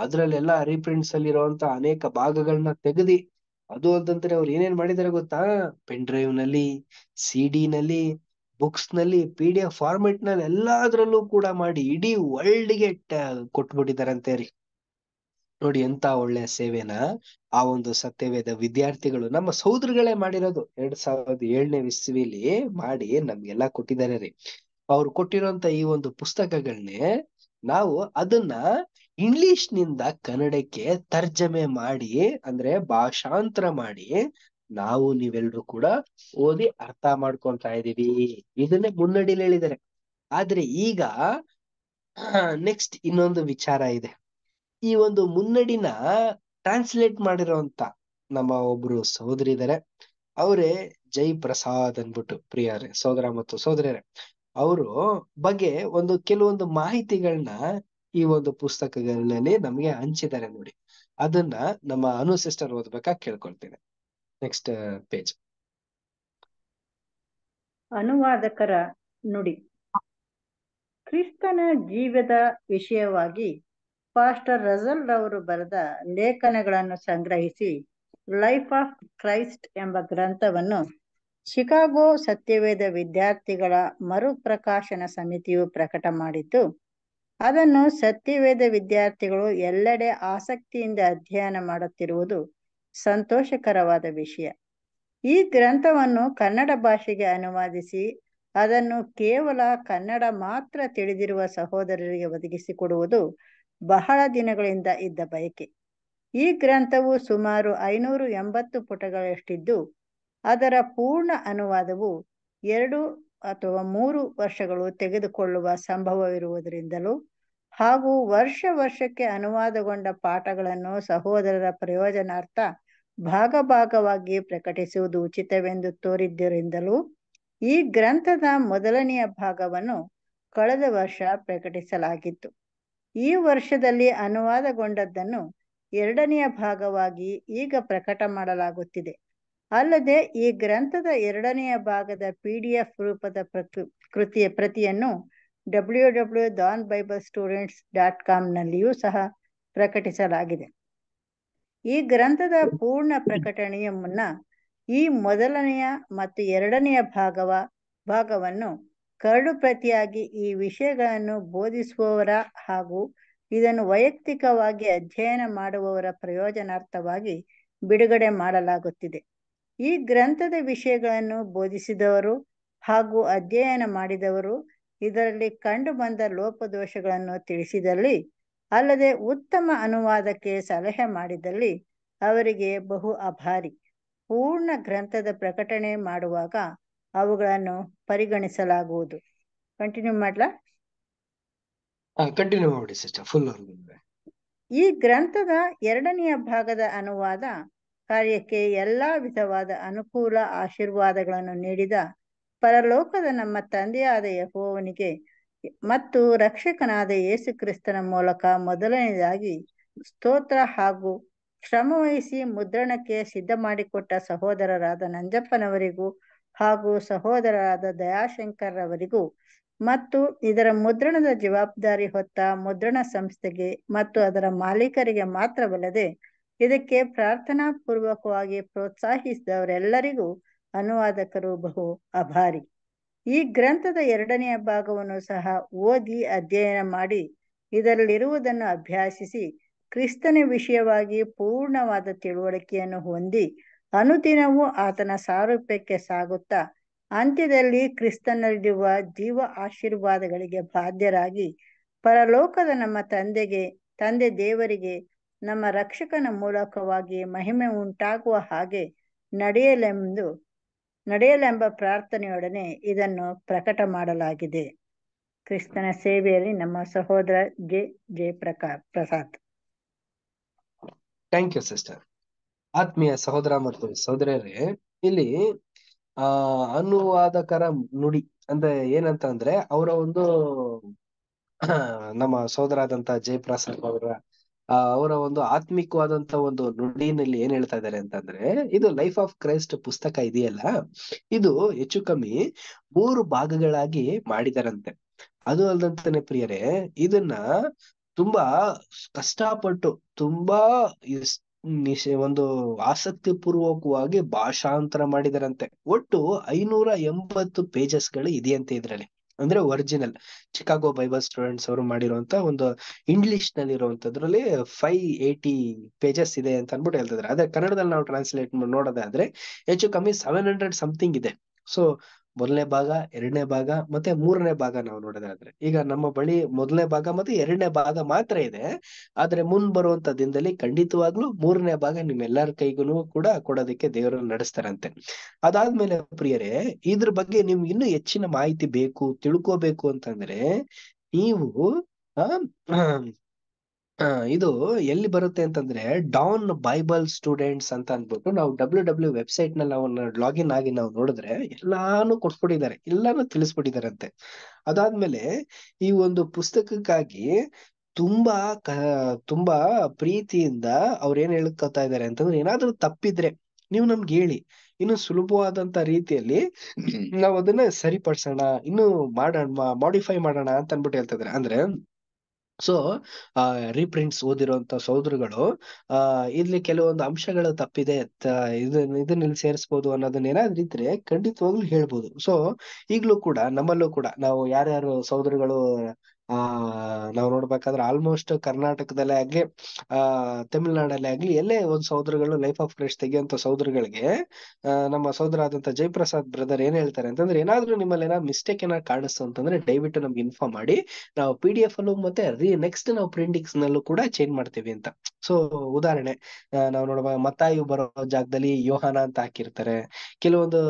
ಅದ್ರಲ್ಲೆಲ್ಲಾ ರೀಪ್ರಿಂಟ್ಸ್ ಅಲ್ಲಿ ಇರುವಂತ ಅನೇಕ ಭಾಗಗಳನ್ನ ತೆಗೆದಿ ಅದು ಅಂತಂದ್ರೆ ಅವ್ರು ಏನೇನ್ ಮಾಡಿದಾರೆ ಗೊತ್ತಾ ಪೆನ್ ಡ್ರೈವ್ ನಲ್ಲಿ ಸಿಡಿ ನಲ್ಲಿ ಬುಕ್ಸ್ ನಲ್ಲಿ ಪಿ ಡಿ ಎಫ್ ಫಾರ್ಮೆಟ್ ನಲ್ಲಿ ಎಲ್ಲಾದ್ರಲ್ಲೂ ಕೂಡ ಮಾಡಿ ಇಡೀ ವರ್ಲ್ಡ್ ಗೆ ಕೊಟ್ಬಿಟ್ಟಿದಾರಂತೆ ರೀ ನೋಡಿ ಎಂತ ಒಳ್ಳೆ ಸೇವೆನ ಆ ಒಂದು ಸತ್ಯವೇದ ವಿದ್ಯಾರ್ಥಿಗಳು ನಮ್ಮ ಸೌಧ್ರಗಳೇ ಮಾಡಿರೋದು ಎರಡ್ ಸಾವಿರದ ಏಳನೇ ಇಸ್ವಿಲಿ ಮಾಡಿ ನಮ್ಗೆಲ್ಲಾ ಕೊಟ್ಟಿದ್ದಾರೆ ರೀ ಅವ್ರು ಕೊಟ್ಟಿರೋಂತ ಈ ಒಂದು ಪುಸ್ತಕಗಳನ್ನೇ ನಾವು ಅದನ್ನ ಇಂಗ್ಲಿಷ್ ನಿಂದ ಕನ್ನಡಕ್ಕೆ ತರ್ಜಮೆ ಮಾಡಿ ಅಂದ್ರೆ ಭಾಷಾಂತರ ಮಾಡಿ ನಾವು ನೀವೆಲ್ರೂ ಕೂಡ ಓದಿ ಅರ್ಥ ಮಾಡ್ಕೊಂತಾ ಇದ್ದೀವಿ ಇದನ್ನೇ ಮುನ್ನಡಿಲಿ ಹೇಳಿದ್ದಾರೆ ಆದ್ರೆ ಈಗ ನೆಕ್ಸ್ಟ್ ಇನ್ನೊಂದು ವಿಚಾರ ಇದೆ ಈ ಒಂದು ಮುನ್ನಡಿನ ಟ್ರಾನ್ಸ್ಲೇಟ್ ಮಾಡಿರೋಂತ ನಮ್ಮ ಒಬ್ರು ಸಹೋದರಿ ಇದಾರೆ ಅವರೇ ಜೈ ಪ್ರಸಾದ್ ಅನ್ಬಿಟ್ಟು ಪ್ರಿಯರೇ ಸೋದರ ಮತ್ತು ಸಹೋದರಿಯರೇ ಅವರು ಬಗ್ಗೆ ಒಂದು ಕೆಲವೊಂದು ಮಾಹಿತಿಗಳನ್ನ ಈ ಒಂದು ಪುಸ್ತಕಗಳಲ್ಲಿ ನಮಗೆ ಹಂಚಿದ್ದಾರೆ ನೋಡಿ ಅದನ್ನ ನಮ್ಮ ಅನು ಸಿಸ್ಟರ್ ಓದ್ಬೇಕಾಗಿ ಕೇಳ್ಕೊಳ್ತೇನೆ ನೆಕ್ಸ್ಟ್ ಪೇಜ್ ಅನುವಾದಕರ ನುಡಿ ಕ್ರಿಸ್ತನ ಜೀವದ ವಿಷಯವಾಗಿ ಪಾಸ್ಟರ್ ರಜಲ್ ರವರು ಬರೆದ ಲೇಖನಗಳನ್ನು ಸಂಗ್ರಹಿಸಿ ಲೈಫ್ ಆಫ್ ಕ್ರೈಸ್ಟ್ ಎಂಬ ಗ್ರಂಥವನ್ನು ಶಿಕಾಗೋ ಸತ್ಯವೇದ ವಿದ್ಯಾರ್ಥಿಗಳ ಮರುಪ್ರಕಾಶನ ಸಮಿತಿಯು ಪ್ರಕಟ ಮಾಡಿದ್ದು ಅದನ್ನು ಸತ್ಯವೇದ ವಿದ್ಯಾರ್ಥಿಗಳು ಎಲ್ಲೆಡೆ ಆಸಕ್ತಿಯಿಂದ ಅಧ್ಯಯನ ಮಾಡುತ್ತಿರುವುದು ಸಂತೋಷಕರವಾದ ವಿಷಯ ಈ ಗ್ರಂಥವನ್ನು ಕನ್ನಡ ಭಾಷೆಗೆ ಅನುವಾದಿಸಿ ಅದನ್ನು ಕೇವಲ ಕನ್ನಡ ಮಾತ್ರ ತಿಳಿದಿರುವ ಸಹೋದರರಿಗೆ ಒದಗಿಸಿಕೊಡುವುದು ಬಹಳ ದಿನಗಳಿಂದ ಇದ್ದ ಬಯಕೆ ಈ ಗ್ರಂಥವು ಸುಮಾರು ಐನೂರು ಎಂಬತ್ತು ಪುಟಗಳಷ್ಟಿದ್ದು ಅದರ ಪೂರ್ಣ ಅನುವಾದವು ಎರಡು ಅಥವಾ ಮೂರು ವರ್ಷಗಳು ತೆಗೆದುಕೊಳ್ಳುವ ಸಂಭವವಿರುವುದರಿಂದಲೂ ಹಾಗೂ ವರ್ಷ ವರ್ಷಕ್ಕೆ ಅನುವಾದಗೊಂಡ ಪಾಠಗಳನ್ನು ಸಹೋದರರ ಪ್ರಯೋಜನಾರ್ಥ ಭಾಗ ಭಾಗವಾಗಿ ಪ್ರಕಟಿಸುವುದು ಉಚಿತವೆಂದು ತೋರಿದ್ದರಿಂದಲೂ ಈ ಗ್ರಂಥದ ಮೊದಲನೆಯ ಭಾಗವನ್ನು ಕಳೆದ ವರ್ಷ ಪ್ರಕಟಿಸಲಾಗಿತ್ತು ಈ ವರ್ಷದಲ್ಲಿ ಅನುವಾದಗೊಂಡದ್ದನ್ನು ಎರಡನೆಯ ಭಾಗವಾಗಿ ಈಗ ಪ್ರಕಟ ಮಾಡಲಾಗುತ್ತಿದೆ ಅಲ್ಲದೆ ಈ ಗ್ರಂಥದ ಎರಡನೆಯ ಭಾಗದ ಪಿ ಡಿ ಎಫ್ ರೂಪದ ಪ್ರಕೃ ಕೃತಿಯ ಪ್ರತಿಯನ್ನು W W Dawn Bible Students dot ಕಾಮ್ನಲ್ಲಿಯೂ ಸಹ ಪ್ರಕಟಿಸಲಾಗಿದೆ ಈ ಗ್ರಂಥದ ಪೂರ್ಣ ಪ್ರಕಟಣೆಯ ಮುನ್ನ ಈ ಮೊದಲನೆಯ ಮತ್ತು ಎರಡನೆಯ ಭಾಗವ ಭಾಗವನ್ನು ಕರಡು ಪ್ರತಿಯಾಗಿ ಈ ವಿಷಯಗಳನ್ನು ಬೋಧಿಸುವವರ ಹಾಗೂ ಇದನ್ನು ವೈಯಕ್ತಿಕವಾಗಿ ಅಧ್ಯಯನ ಮಾಡುವವರ ಪ್ರಯೋಜನಾರ್ಥವಾಗಿ ಬಿಡುಗಡೆ ಮಾಡಲಾಗುತ್ತಿದೆ ಈ ಗ್ರಂಥದ ವಿಷಯಗಳನ್ನು ಬೋಧಿಸಿದವರು ಹಾಗೂ ಅಧ್ಯಯನ ಮಾಡಿದವರು ಇದರಲ್ಲಿ ಕಂಡು ಬಂದ ಲೋಪದೋಷಗಳನ್ನು ತಿಳಿಸಿದಲ್ಲಿ ಅಲ್ಲದೆ ಉತ್ತಮ ಅನುವಾದಕ್ಕೆ ಸಲಹೆ ಮಾಡಿದಲ್ಲಿ ಅವರಿಗೆ ಬಹು ಅಭಾರಿ ಪೂರ್ಣ ಗ್ರಂಥದ ಪ್ರಕಟಣೆ ಮಾಡುವಾಗ ಅವುಗಳನ್ನು ಪರಿಗಣಿಸಲಾಗುವುದು ಕಂಟಿನ್ಯೂ ಮಾಡ್ಲಾ ಕಂಟಿನ್ಯೂ ಮಾಡಿ ಈ ಗ್ರಂಥದ ಎರಡನೆಯ ಭಾಗದ ಅನುವಾದ ಕಾರ್ಯಕ್ಕೆ ಎಲ್ಲಾ ವಿಧವಾದ ಅನುಕೂಲ ಆಶೀರ್ವಾದಗಳನ್ನು ನೀಡಿದ ಪರಲೋಕದ ನಮ್ಮ ತಂದೆಯಾದ ಯಹೋವನಿಗೆ ಮತ್ತು ರಕ್ಷಕನಾದ ಯೇಸು ಕ್ರಿಸ್ತನ ಮೂಲಕ ಮೊದಲನೆಯದಾಗಿ ಸ್ತೋತ್ರ ಹಾಗೂ ಶ್ರಮವಹಿಸಿ ಮುದ್ರಣಕ್ಕೆ ಸಿದ್ಧ ಮಾಡಿಕೊಟ್ಟ ಸಹೋದರರಾದ ನಂಜಪ್ಪನವರಿಗೂ ಹಾಗೂ ಸಹೋದರರಾದ ದಯಾಶಂಕರವರಿಗೂ ಮತ್ತು ಇದರ ಮುದ್ರಣದ ಜವಾಬ್ದಾರಿ ಹೊತ್ತ ಮುದ್ರಣ ಸಂಸ್ಥೆಗೆ ಮತ್ತು ಅದರ ಮಾಲೀಕರಿಗೆ ಮಾತ್ರವಲ್ಲದೆ ಇದಕ್ಕೆ ಪ್ರಾರ್ಥನಾ ಪೂರ್ವಕವಾಗಿ ಪ್ರೋತ್ಸಾಹಿಸಿದವರೆಲ್ಲರಿಗೂ ಅನುವಾದಕರು ಬಹು ಅಭಾರಿ ಈ ಗ್ರಂಥದ ಎರಡನೆಯ ಭಾಗವನ್ನು ಸಹ ಓದಿ ಅಧ್ಯಯನ ಮಾಡಿ ಇದರಲ್ಲಿರುವುದನ್ನು ಅಭ್ಯಾಸಿಸಿ ಕ್ರಿಸ್ತನ ವಿಷಯವಾಗಿ ಪೂರ್ಣವಾದ ತಿಳುವಳಿಕೆಯನ್ನು ಹೊಂದಿ ಅನುದಿನವೂ ಆತನ ಸಾರೂಪ್ಯಕ್ಕೆ ಸಾಗುತ್ತಾ ಅಂತ್ಯದಲ್ಲಿ ಕ್ರಿಸ್ತನಲ್ಲಿರುವ ಜೀವ ಆಶೀರ್ವಾದಗಳಿಗೆ ಬಾಧ್ಯರಾಗಿ ಪರಲೋಕದ ನಮ್ಮ ತಂದೆಗೆ ತಂದೆ ದೇವರಿಗೆ ನಮ್ಮ ರಕ್ಷಕನ ಮೂಲಕವಾಗಿ ಮಹಿಮೆ ಉಂಟಾಗುವ ಹಾಗೆ ನಡೆಯಲೆಂದು ನಡೆಯಲೆಂಬ ಪ್ರಾರ್ಥನೆಯೊಡನೆ ಇದನ್ನು ಪ್ರಕಟ ಮಾಡಲಾಗಿದೆ ಕ್ರಿಸ್ತನ ಸೇವೆಯಲ್ಲಿ ನಮ್ಮ ಸಹೋದರ ಜೆ ಜೆ ಪ್ರಕಾ ಪ್ರಸಾದ್ ಥ್ಯಾಂಕ್ ಯು ಸಿಸ್ಟರ್ ಆತ್ಮೀಯ ಸಹೋದರ ಮತ್ತು ಸಹೋದರರೇ ಇಲ್ಲಿ ಆ ಅನುವಾದಕರ ನುಡಿ ಅಂದ್ರೆ ಏನಂತ ಅಂದ್ರೆ ಅವರ ಒಂದು ನಮ್ಮ ಆದಂತ ಜಯಪ್ರಸಾದ್ ಅವರ ಅವರ ಒಂದು ಆತ್ಮಿಕವಾದಂತ ಒಂದು ನುಡಿನಲ್ಲಿ ಏನ್ ಹೇಳ್ತಾ ಇದ್ದಾರೆ ಅಂತಂದ್ರೆ ಇದು ಲೈಫ್ ಆಫ್ ಕ್ರೈಸ್ಟ್ ಪುಸ್ತಕ ಇದೆಯಲ್ಲ ಇದು ಹೆಚ್ಚು ಕಮ್ಮಿ ಮೂರು ಭಾಗಗಳಾಗಿ ಮಾಡಿದಾರಂತೆ ಅದು ಅಲ್ದಂತಾನೆ ಪ್ರಿಯರೇ ಇದನ್ನ ತುಂಬಾ ಕಷ್ಟಪಟ್ಟು ತುಂಬಾ ಒಂದು ಆಸಕ್ತಿ ಪೂರ್ವಕವಾಗಿ ಭಾಷಾಂತರ ಮಾಡಿದರಂತೆ ಒಟ್ಟು ಐನೂರ ಎಂಬತ್ತು ಪೇಜಸ್ ಗಳು ಇದೆಯಂತೆ ಇದ್ರಲ್ಲಿ ಅಂದ್ರೆ ಒರಿಜಿನಲ್ ಚಿಕಾಗೋ ಬೈಬಲ್ ಸ್ಟೂಡೆಂಟ್ಸ್ ಅವರು ಮಾಡಿರುವಂತ ಒಂದು ಇಂಗ್ಲಿಷ್ ನಲ್ಲಿ ಇರುವಂತದ್ರಲ್ಲಿ ಫೈವ್ ಏಟಿ ಪೇಜಸ್ ಇದೆ ಅಂತ ಅನ್ಬಿಟ್ಟು ಹೇಳ್ತಿದ್ದಾರೆ ಆದ್ರೆ ಕನ್ನಡದಲ್ಲಿ ನಾವು ಟ್ರಾನ್ಸ್ಲೇಟ್ ನೋಡೋದಾದ್ರೆ ಹೆಚ್ಚು ಕಮ್ಮಿ ಸೆವೆನ್ ಹಂಡ್ರೆಡ್ ಸಮಥಿಂಗ್ ಇದೆ ಸೊ ಮೊದಲನೇ ಭಾಗ ಎರಡನೇ ಭಾಗ ಮತ್ತೆ ಮೂರನೇ ಭಾಗ ನಾವು ನೋಡೋದಾದ್ರೆ ಈಗ ನಮ್ಮ ಬಳಿ ಮೊದಲನೇ ಭಾಗ ಮತ್ತೆ ಎರಡನೇ ಭಾಗ ಮಾತ್ರ ಇದೆ ಆದ್ರೆ ಮುಂದ್ ಬರುವಂತ ದಿನದಲ್ಲಿ ಖಂಡಿತವಾಗ್ಲೂ ಮೂರನೇ ಭಾಗ ನಿಮ್ಮೆಲ್ಲರ ಕೈಗೂ ಕೂಡ ಕೊಡೋದಕ್ಕೆ ದೇವರು ನಡೆಸ್ತಾರಂತೆ ಅದಾದ್ಮೇಲೆ ಪ್ರಿಯರೇ ಇದ್ರ ಬಗ್ಗೆ ನಿಮ್ಗೆ ಇನ್ನು ಹೆಚ್ಚಿನ ಮಾಹಿತಿ ಬೇಕು ತಿಳ್ಕೋಬೇಕು ಅಂತಂದ್ರೆ ನೀವು ಇದು ಎಲ್ಲಿ ಬರುತ್ತೆ ಅಂತಂದ್ರೆ ಡಾನ್ ಬೈಬಲ್ ಸ್ಟೂಡೆಂಟ್ಸ್ ಅಂತ ಅಂದ್ಬಿಟ್ಟು ನಾವು ಡಬ್ಲ್ಯೂ ಡಬ್ಲ್ಯೂ ವೆಬ್ಸೈಟ್ ನಲ್ಲಿ ಅವನ್ನ ಲಾಗಿನ್ ಆಗಿ ನಾವು ನೋಡಿದ್ರೆ ಎಲ್ಲಾನು ಕೊಟ್ಬಿಟ್ಟಿದ್ದಾರೆ ಎಲ್ಲಾನು ತಿಳಿಸ್ಬಿಟ್ಟಿದಾರಂತೆ ಅದಾದ್ಮೇಲೆ ಈ ಒಂದು ಪುಸ್ತಕಕ್ಕಾಗಿ ತುಂಬಾ ತುಂಬಾ ಪ್ರೀತಿಯಿಂದ ಅವ್ರು ಏನ್ ಹೇಳ್ಕೊತಾ ಇದ್ದಾರೆ ಅಂತಂದ್ರೆ ಏನಾದ್ರೂ ತಪ್ಪಿದ್ರೆ ನೀವು ನಮ್ಗೆ ಹೇಳಿ ಇನ್ನು ಸುಲಭವಾದಂತ ರೀತಿಯಲ್ಲಿ ನಾವು ಅದನ್ನ ಸರಿಪಡಿಸೋಣ ಇನ್ನು ಮಾಡೋಣ ಮಾಡಿಫೈ ಮಾಡೋಣ ಅಂತ ಅನ್ಬಿಟ್ಟು ಹೇಳ್ತಾ ಅಂದ್ರೆ ಸೊ ರೀಪ್ರಿಂಟ್ಸ್ ಓದಿರುವಂತ ಸೋದರುಗಳು ಆ ಇಲ್ಲಿ ಕೆಲವೊಂದು ಅಂಶಗಳು ತಪ್ಪಿದೆ ಇದನ್ನ ಇಲ್ಲಿ ಸೇರಿಸಬಹುದು ಅನ್ನೋದನ್ನ ಏನಾದ್ರೂ ಇದ್ರೆ ಖಂಡಿತವಾಗ್ಲೂ ಹೇಳ್ಬೋದು ಸೊ ಈಗ್ಲೂ ಕೂಡ ನಮ್ಮಲ್ಲೂ ಕೂಡ ನಾವು ಯಾರ್ಯಾರು ಸಹೋದರಗಳು ಆ ನಾವ್ ನೋಡ್ಬೇಕಾದ್ರೆ ಆಲ್ಮೋಸ್ಟ್ ಕರ್ನಾಟಕದಲ್ಲೇ ಆಗ್ಲಿ ಆ ತಮಿಳ್ನಾಡಲ್ಲೇ ಆಗ್ಲಿ ಎಲ್ಲೇ ಒಂದ್ ಸಹೋದರಗಳು ಲೈಫ್ ಆಫ್ ಕ್ರೈಸ್ಟ್ ತೆಗೆಯುವಂತ ಸಹೋದರಗಳಿಗೆ ನಮ್ಮ ಸಹೋದರ ಆದಂತ ಜೈಪ್ರಸಾದ್ ಬ್ರದರ್ ಏನ್ ಹೇಳ್ತಾರೆ ಅಂತಂದ್ರೆ ಏನಾದ್ರೂ ನಿಮ್ಮಲ್ಲಿ ಏನಾದ್ರು ಮಿಸ್ಟೇಕ್ ಏನಾದ್ರು ಕಾಣಿಸ್ತು ಅಂತಂದ್ರೆ ದಯವಿಟ್ಟು ನಮ್ಗೆ ಇನ್ಫಾರ್ಮ್ ಮಾಡಿ ನಾವು ಪಿ ಡಿ ಎಫ್ ಅಲ್ಲೂ ಮತ್ತೆ ರೀ ನೆಕ್ಸ್ಟ್ ನಾವು ಪ್ರಿಂಟಿಂಗ್ಸ್ ನಲ್ಲೂ ಕೂಡ ಚೇಂಜ್ ಮಾಡ್ತೀವಿ ಅಂತ ಸೊ ಉದಾಹರಣೆ ನಾವು ನೋಡುವ ಮತ್ತಾಯು ಬರೋ ಜಾಗದಲ್ಲಿ ಯೋಹಾನ ಅಂತ ಹಾಕಿರ್ತಾರೆ ಕೆಲವೊಂದು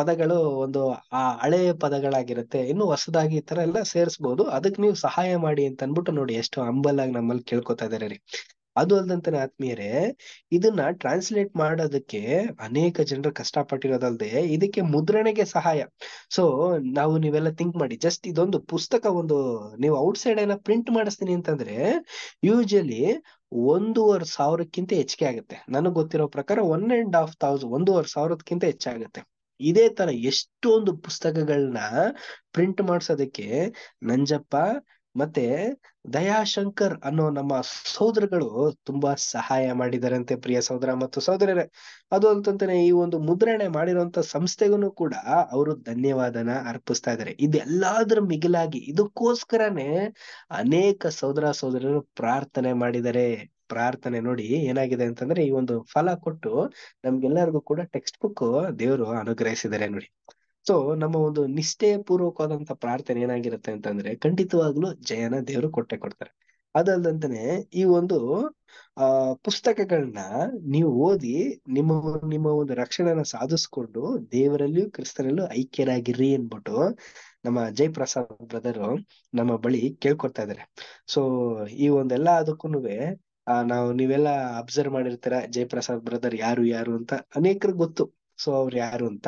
ಪದಗಳು ಒಂದು ಆ ಹಳೆಯ ಪದಗಳಾಗಿರುತ್ತೆ ಇನ್ನು ಹೊಸದಾಗಿ ಈ ತರ ಎಲ್ಲ ಸೇರಿಸಬಹುದು ಅದಕ್ಕೆ ನೀವು ಸಹಾಯ ಮಾಡಿ ಅಂತ ಅನ್ಬಿಟ್ಟು ನೋಡಿ ಎಷ್ಟು ಅಂಬಲಾಗಿ ಆಗಿ ನಮ್ಮಲ್ಲಿ ಕೇಳ್ಕೊತಾ ಇದಾರೆ ರೀ ಅದು ಅಲ್ದಂತಾನೆ ಆತ್ಮೀಯರೇ ಇದನ್ನ ಟ್ರಾನ್ಸ್ಲೇಟ್ ಮಾಡೋದಕ್ಕೆ ಅನೇಕ ಜನರು ಕಷ್ಟಪಟ್ಟಿರೋದಲ್ದೆ ಇದಕ್ಕೆ ಮುದ್ರಣೆಗೆ ಸಹಾಯ ಸೊ ನಾವು ನೀವೆಲ್ಲ ಥಿಂಕ್ ಮಾಡಿ ಜಸ್ಟ್ ಇದೊಂದು ಪುಸ್ತಕ ಒಂದು ನೀವು ಔಟ್ಸೈಡ್ ಏನ ಪ್ರಿಂಟ್ ಮಾಡಿಸ್ತೀನಿ ಅಂತಂದ್ರೆ ಯೂಶಲಿ ಒಂದೂವರೆ ಸಾವಿರಕ್ಕಿಂತ ಹೆಚ್ಚಿಗೆ ಆಗುತ್ತೆ ನನಗೆ ಗೊತ್ತಿರೋ ಪ್ರಕಾರ ಒನ್ ಅಂಡ್ ಹಾಫ್ ತೌಸಂಡ್ ಒಂದೂವರೆ ಸಾವಿರಕ್ಕಿಂತ ಹೆಚ್ಚಾಗುತ್ತೆ ಇದೇ ತರ ಎಷ್ಟೊಂದು ಪುಸ್ತಕಗಳನ್ನ ಪ್ರಿಂಟ್ ಮಾಡ್ಸೋದಕ್ಕೆ ನಂಜಪ್ಪ ಮತ್ತೆ ದಯಾಶಂಕರ್ ಅನ್ನೋ ನಮ್ಮ ಸೋದರಗಳು ತುಂಬಾ ಸಹಾಯ ಮಾಡಿದಾರಂತೆ ಪ್ರಿಯ ಸೋದರ ಮತ್ತು ಸೋದರರೇ ಅದು ಅಂತಂತಾನೆ ಈ ಒಂದು ಮುದ್ರಣೆ ಮಾಡಿರುವಂತ ಸಂಸ್ಥೆಗೂ ಕೂಡ ಅವರು ಧನ್ಯವಾದನ ಅರ್ಪಿಸ್ತಾ ಇದಾರೆ ಇದೆಲ್ಲಾದ್ರ ಮಿಗಿಲಾಗಿ ಇದಕ್ಕೋಸ್ಕರನೇ ಅನೇಕ ಸೋದರ ಸೋದರರು ಪ್ರಾರ್ಥನೆ ಮಾಡಿದ್ದಾರೆ ಪ್ರಾರ್ಥನೆ ನೋಡಿ ಏನಾಗಿದೆ ಅಂತಂದ್ರೆ ಈ ಒಂದು ಫಲ ಕೊಟ್ಟು ನಮ್ಗೆಲ್ಲರಿಗೂ ಕೂಡ ಟೆಕ್ಸ್ಟ್ ಬುಕ್ ದೇವರು ಅನುಗ್ರಹಿಸಿದ್ದಾರೆ ನೋಡಿ ಸೊ ನಮ್ಮ ಒಂದು ನಿಷ್ಠೆ ಪೂರ್ವಕವಾದಂತ ಪ್ರಾರ್ಥನೆ ಏನಾಗಿರುತ್ತೆ ಅಂತಂದ್ರೆ ಖಂಡಿತವಾಗ್ಲೂ ಜಯನ ದೇವರು ಕೊಟ್ಟೆ ಕೊಡ್ತಾರೆ ಅದಲ್ದಂತಾನೆ ಈ ಒಂದು ಆ ಪುಸ್ತಕಗಳನ್ನ ನೀವು ಓದಿ ನಿಮ್ಮ ನಿಮ್ಮ ಒಂದು ರಕ್ಷಣೆಯನ್ನ ಸಾಧಿಸ್ಕೊಂಡು ದೇವರಲ್ಲಿಯೂ ಕ್ರಿಸ್ತನಲ್ಲೂ ಐಕ್ಯರಾಗಿರ್ರಿ ಅನ್ಬಿಟ್ಟು ನಮ್ಮ ಜಯಪ್ರಸಾದ್ ಬ್ರದರ್ ನಮ್ಮ ಬಳಿ ಕೇಳ್ಕೊಡ್ತಾ ಇದಾರೆ ಸೊ ಈ ಒಂದೆಲ್ಲಾ ಅದಕ್ಕೂನುವೆ ಆ ನಾವು ನೀವೆಲ್ಲ ಅಬ್ಸರ್ವ್ ಮಾಡಿರ್ತೀರ ಜಯಪ್ರಸಾದ್ ಬ್ರದರ್ ಯಾರು ಯಾರು ಅಂತ ಅನೇಕರಿಗೆ ಗೊತ್ತು ಸೊ ಅವ್ರು ಯಾರು ಅಂತ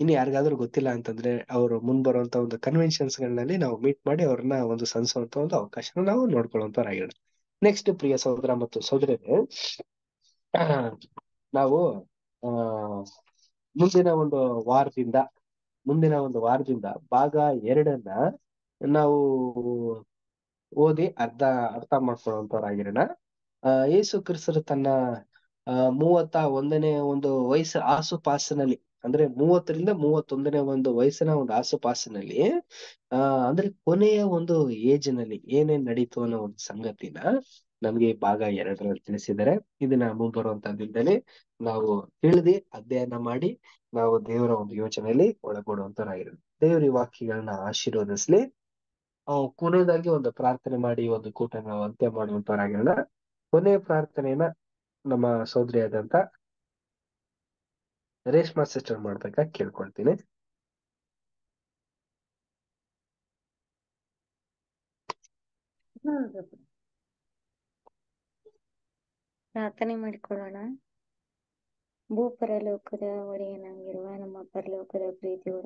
ಇನ್ನು ಯಾರಿಗಾದ್ರೂ ಗೊತ್ತಿಲ್ಲ ಅಂತಂದ್ರೆ ಅವರು ಮುಂಬರುವಂತ ಒಂದು ಕನ್ವೆನ್ಷನ್ಸ್ ಗಳಲ್ಲಿ ನಾವು ಮೀಟ್ ಮಾಡಿ ಅವ್ರನ್ನ ಒಂದು ಸನ್ಸುವಂತ ಒಂದು ಅವಕಾಶನ ನಾವು ನೋಡ್ಕೊಳ್ಳುವಂತವ್ರಾಗಿರೋಣ ನೆಕ್ಸ್ಟ್ ಪ್ರಿಯ ಸಹೋದರ ಮತ್ತು ಸಹೋದರ ನಾವು ಆ ಮುಂದಿನ ಒಂದು ವಾರದಿಂದ ಮುಂದಿನ ಒಂದು ವಾರದಿಂದ ಭಾಗ ಎರಡನ್ನ ನಾವು ಓದಿ ಅರ್ಧ ಅರ್ಥ ಮಾಡ್ಕೊಳ್ಳುವಂತವ್ರಾಗಿರೋಣ ಅಹ್ ಯೇಸು ಕ್ರಿಸ್ತರು ತನ್ನ ಮೂವತ್ತ ಒಂದನೇ ಒಂದು ವಯಸ್ಸು ಆಸುಪಾಸಿನಲ್ಲಿ ಅಂದ್ರೆ ಮೂವತ್ತರಿಂದ ಮೂವತ್ತೊಂದನೇ ಒಂದು ವಯಸ್ಸಿನ ಒಂದು ಆಸುಪಾಸಿನಲ್ಲಿ ಅಹ್ ಅಂದ್ರೆ ಕೊನೆಯ ಒಂದು ಏಜ್ ನಲ್ಲಿ ಏನೇನ್ ನಡೀತು ಅನ್ನೋ ಒಂದು ಸಂಗತಿನ ನಮ್ಗೆ ಭಾಗ ಎರಡರಲ್ಲಿ ತಿಳಿಸಿದ್ದಾರೆ ಇದನ್ನ ಮುಂಬರುವಂತ ದಿನದಲ್ಲಿ ನಾವು ತಿಳಿದಿ ಅಧ್ಯಯನ ಮಾಡಿ ನಾವು ದೇವರ ಒಂದು ಯೋಚನೆಯಲ್ಲಿ ಒಳಗೂಡುವಂತರಾಗಿರೋದು ದೇವರ ವಾಕ್ಯಗಳನ್ನ ಆಶೀರ್ವದಿಸ್ಲಿ ಕೊನೆಯದಾಗಿ ಒಂದು ಪ್ರಾರ್ಥನೆ ಮಾಡಿ ಒಂದು ಕೂಟ ನಾವು ಅಂತ್ಯ ಮಾಡುವಂತವರಾಗಿರೋಣ ಕೊನೆಯ ಪ್ರಾರ್ಥನೆಯನ್ನ ನಮ್ಮ ಸೋದರಿಯಾದಂತ ರೇಷ್ಮಾ ಸಿಸ್ಟರ್ ಮಾಡ್ಬೇಕಾ ಕೇಳ್ಕೊಳ್ತೀನಿ ಪ್ರಾರ್ಥನೆ ಮಾಡಿಕೊಳ್ಳೋಣ ಭೂಪರಲೋಕದ ಒಡೆಯನಾಗಿರುವ ನಮ್ಮ ಪರಲೋಕದ ಪ್ರೀತಿ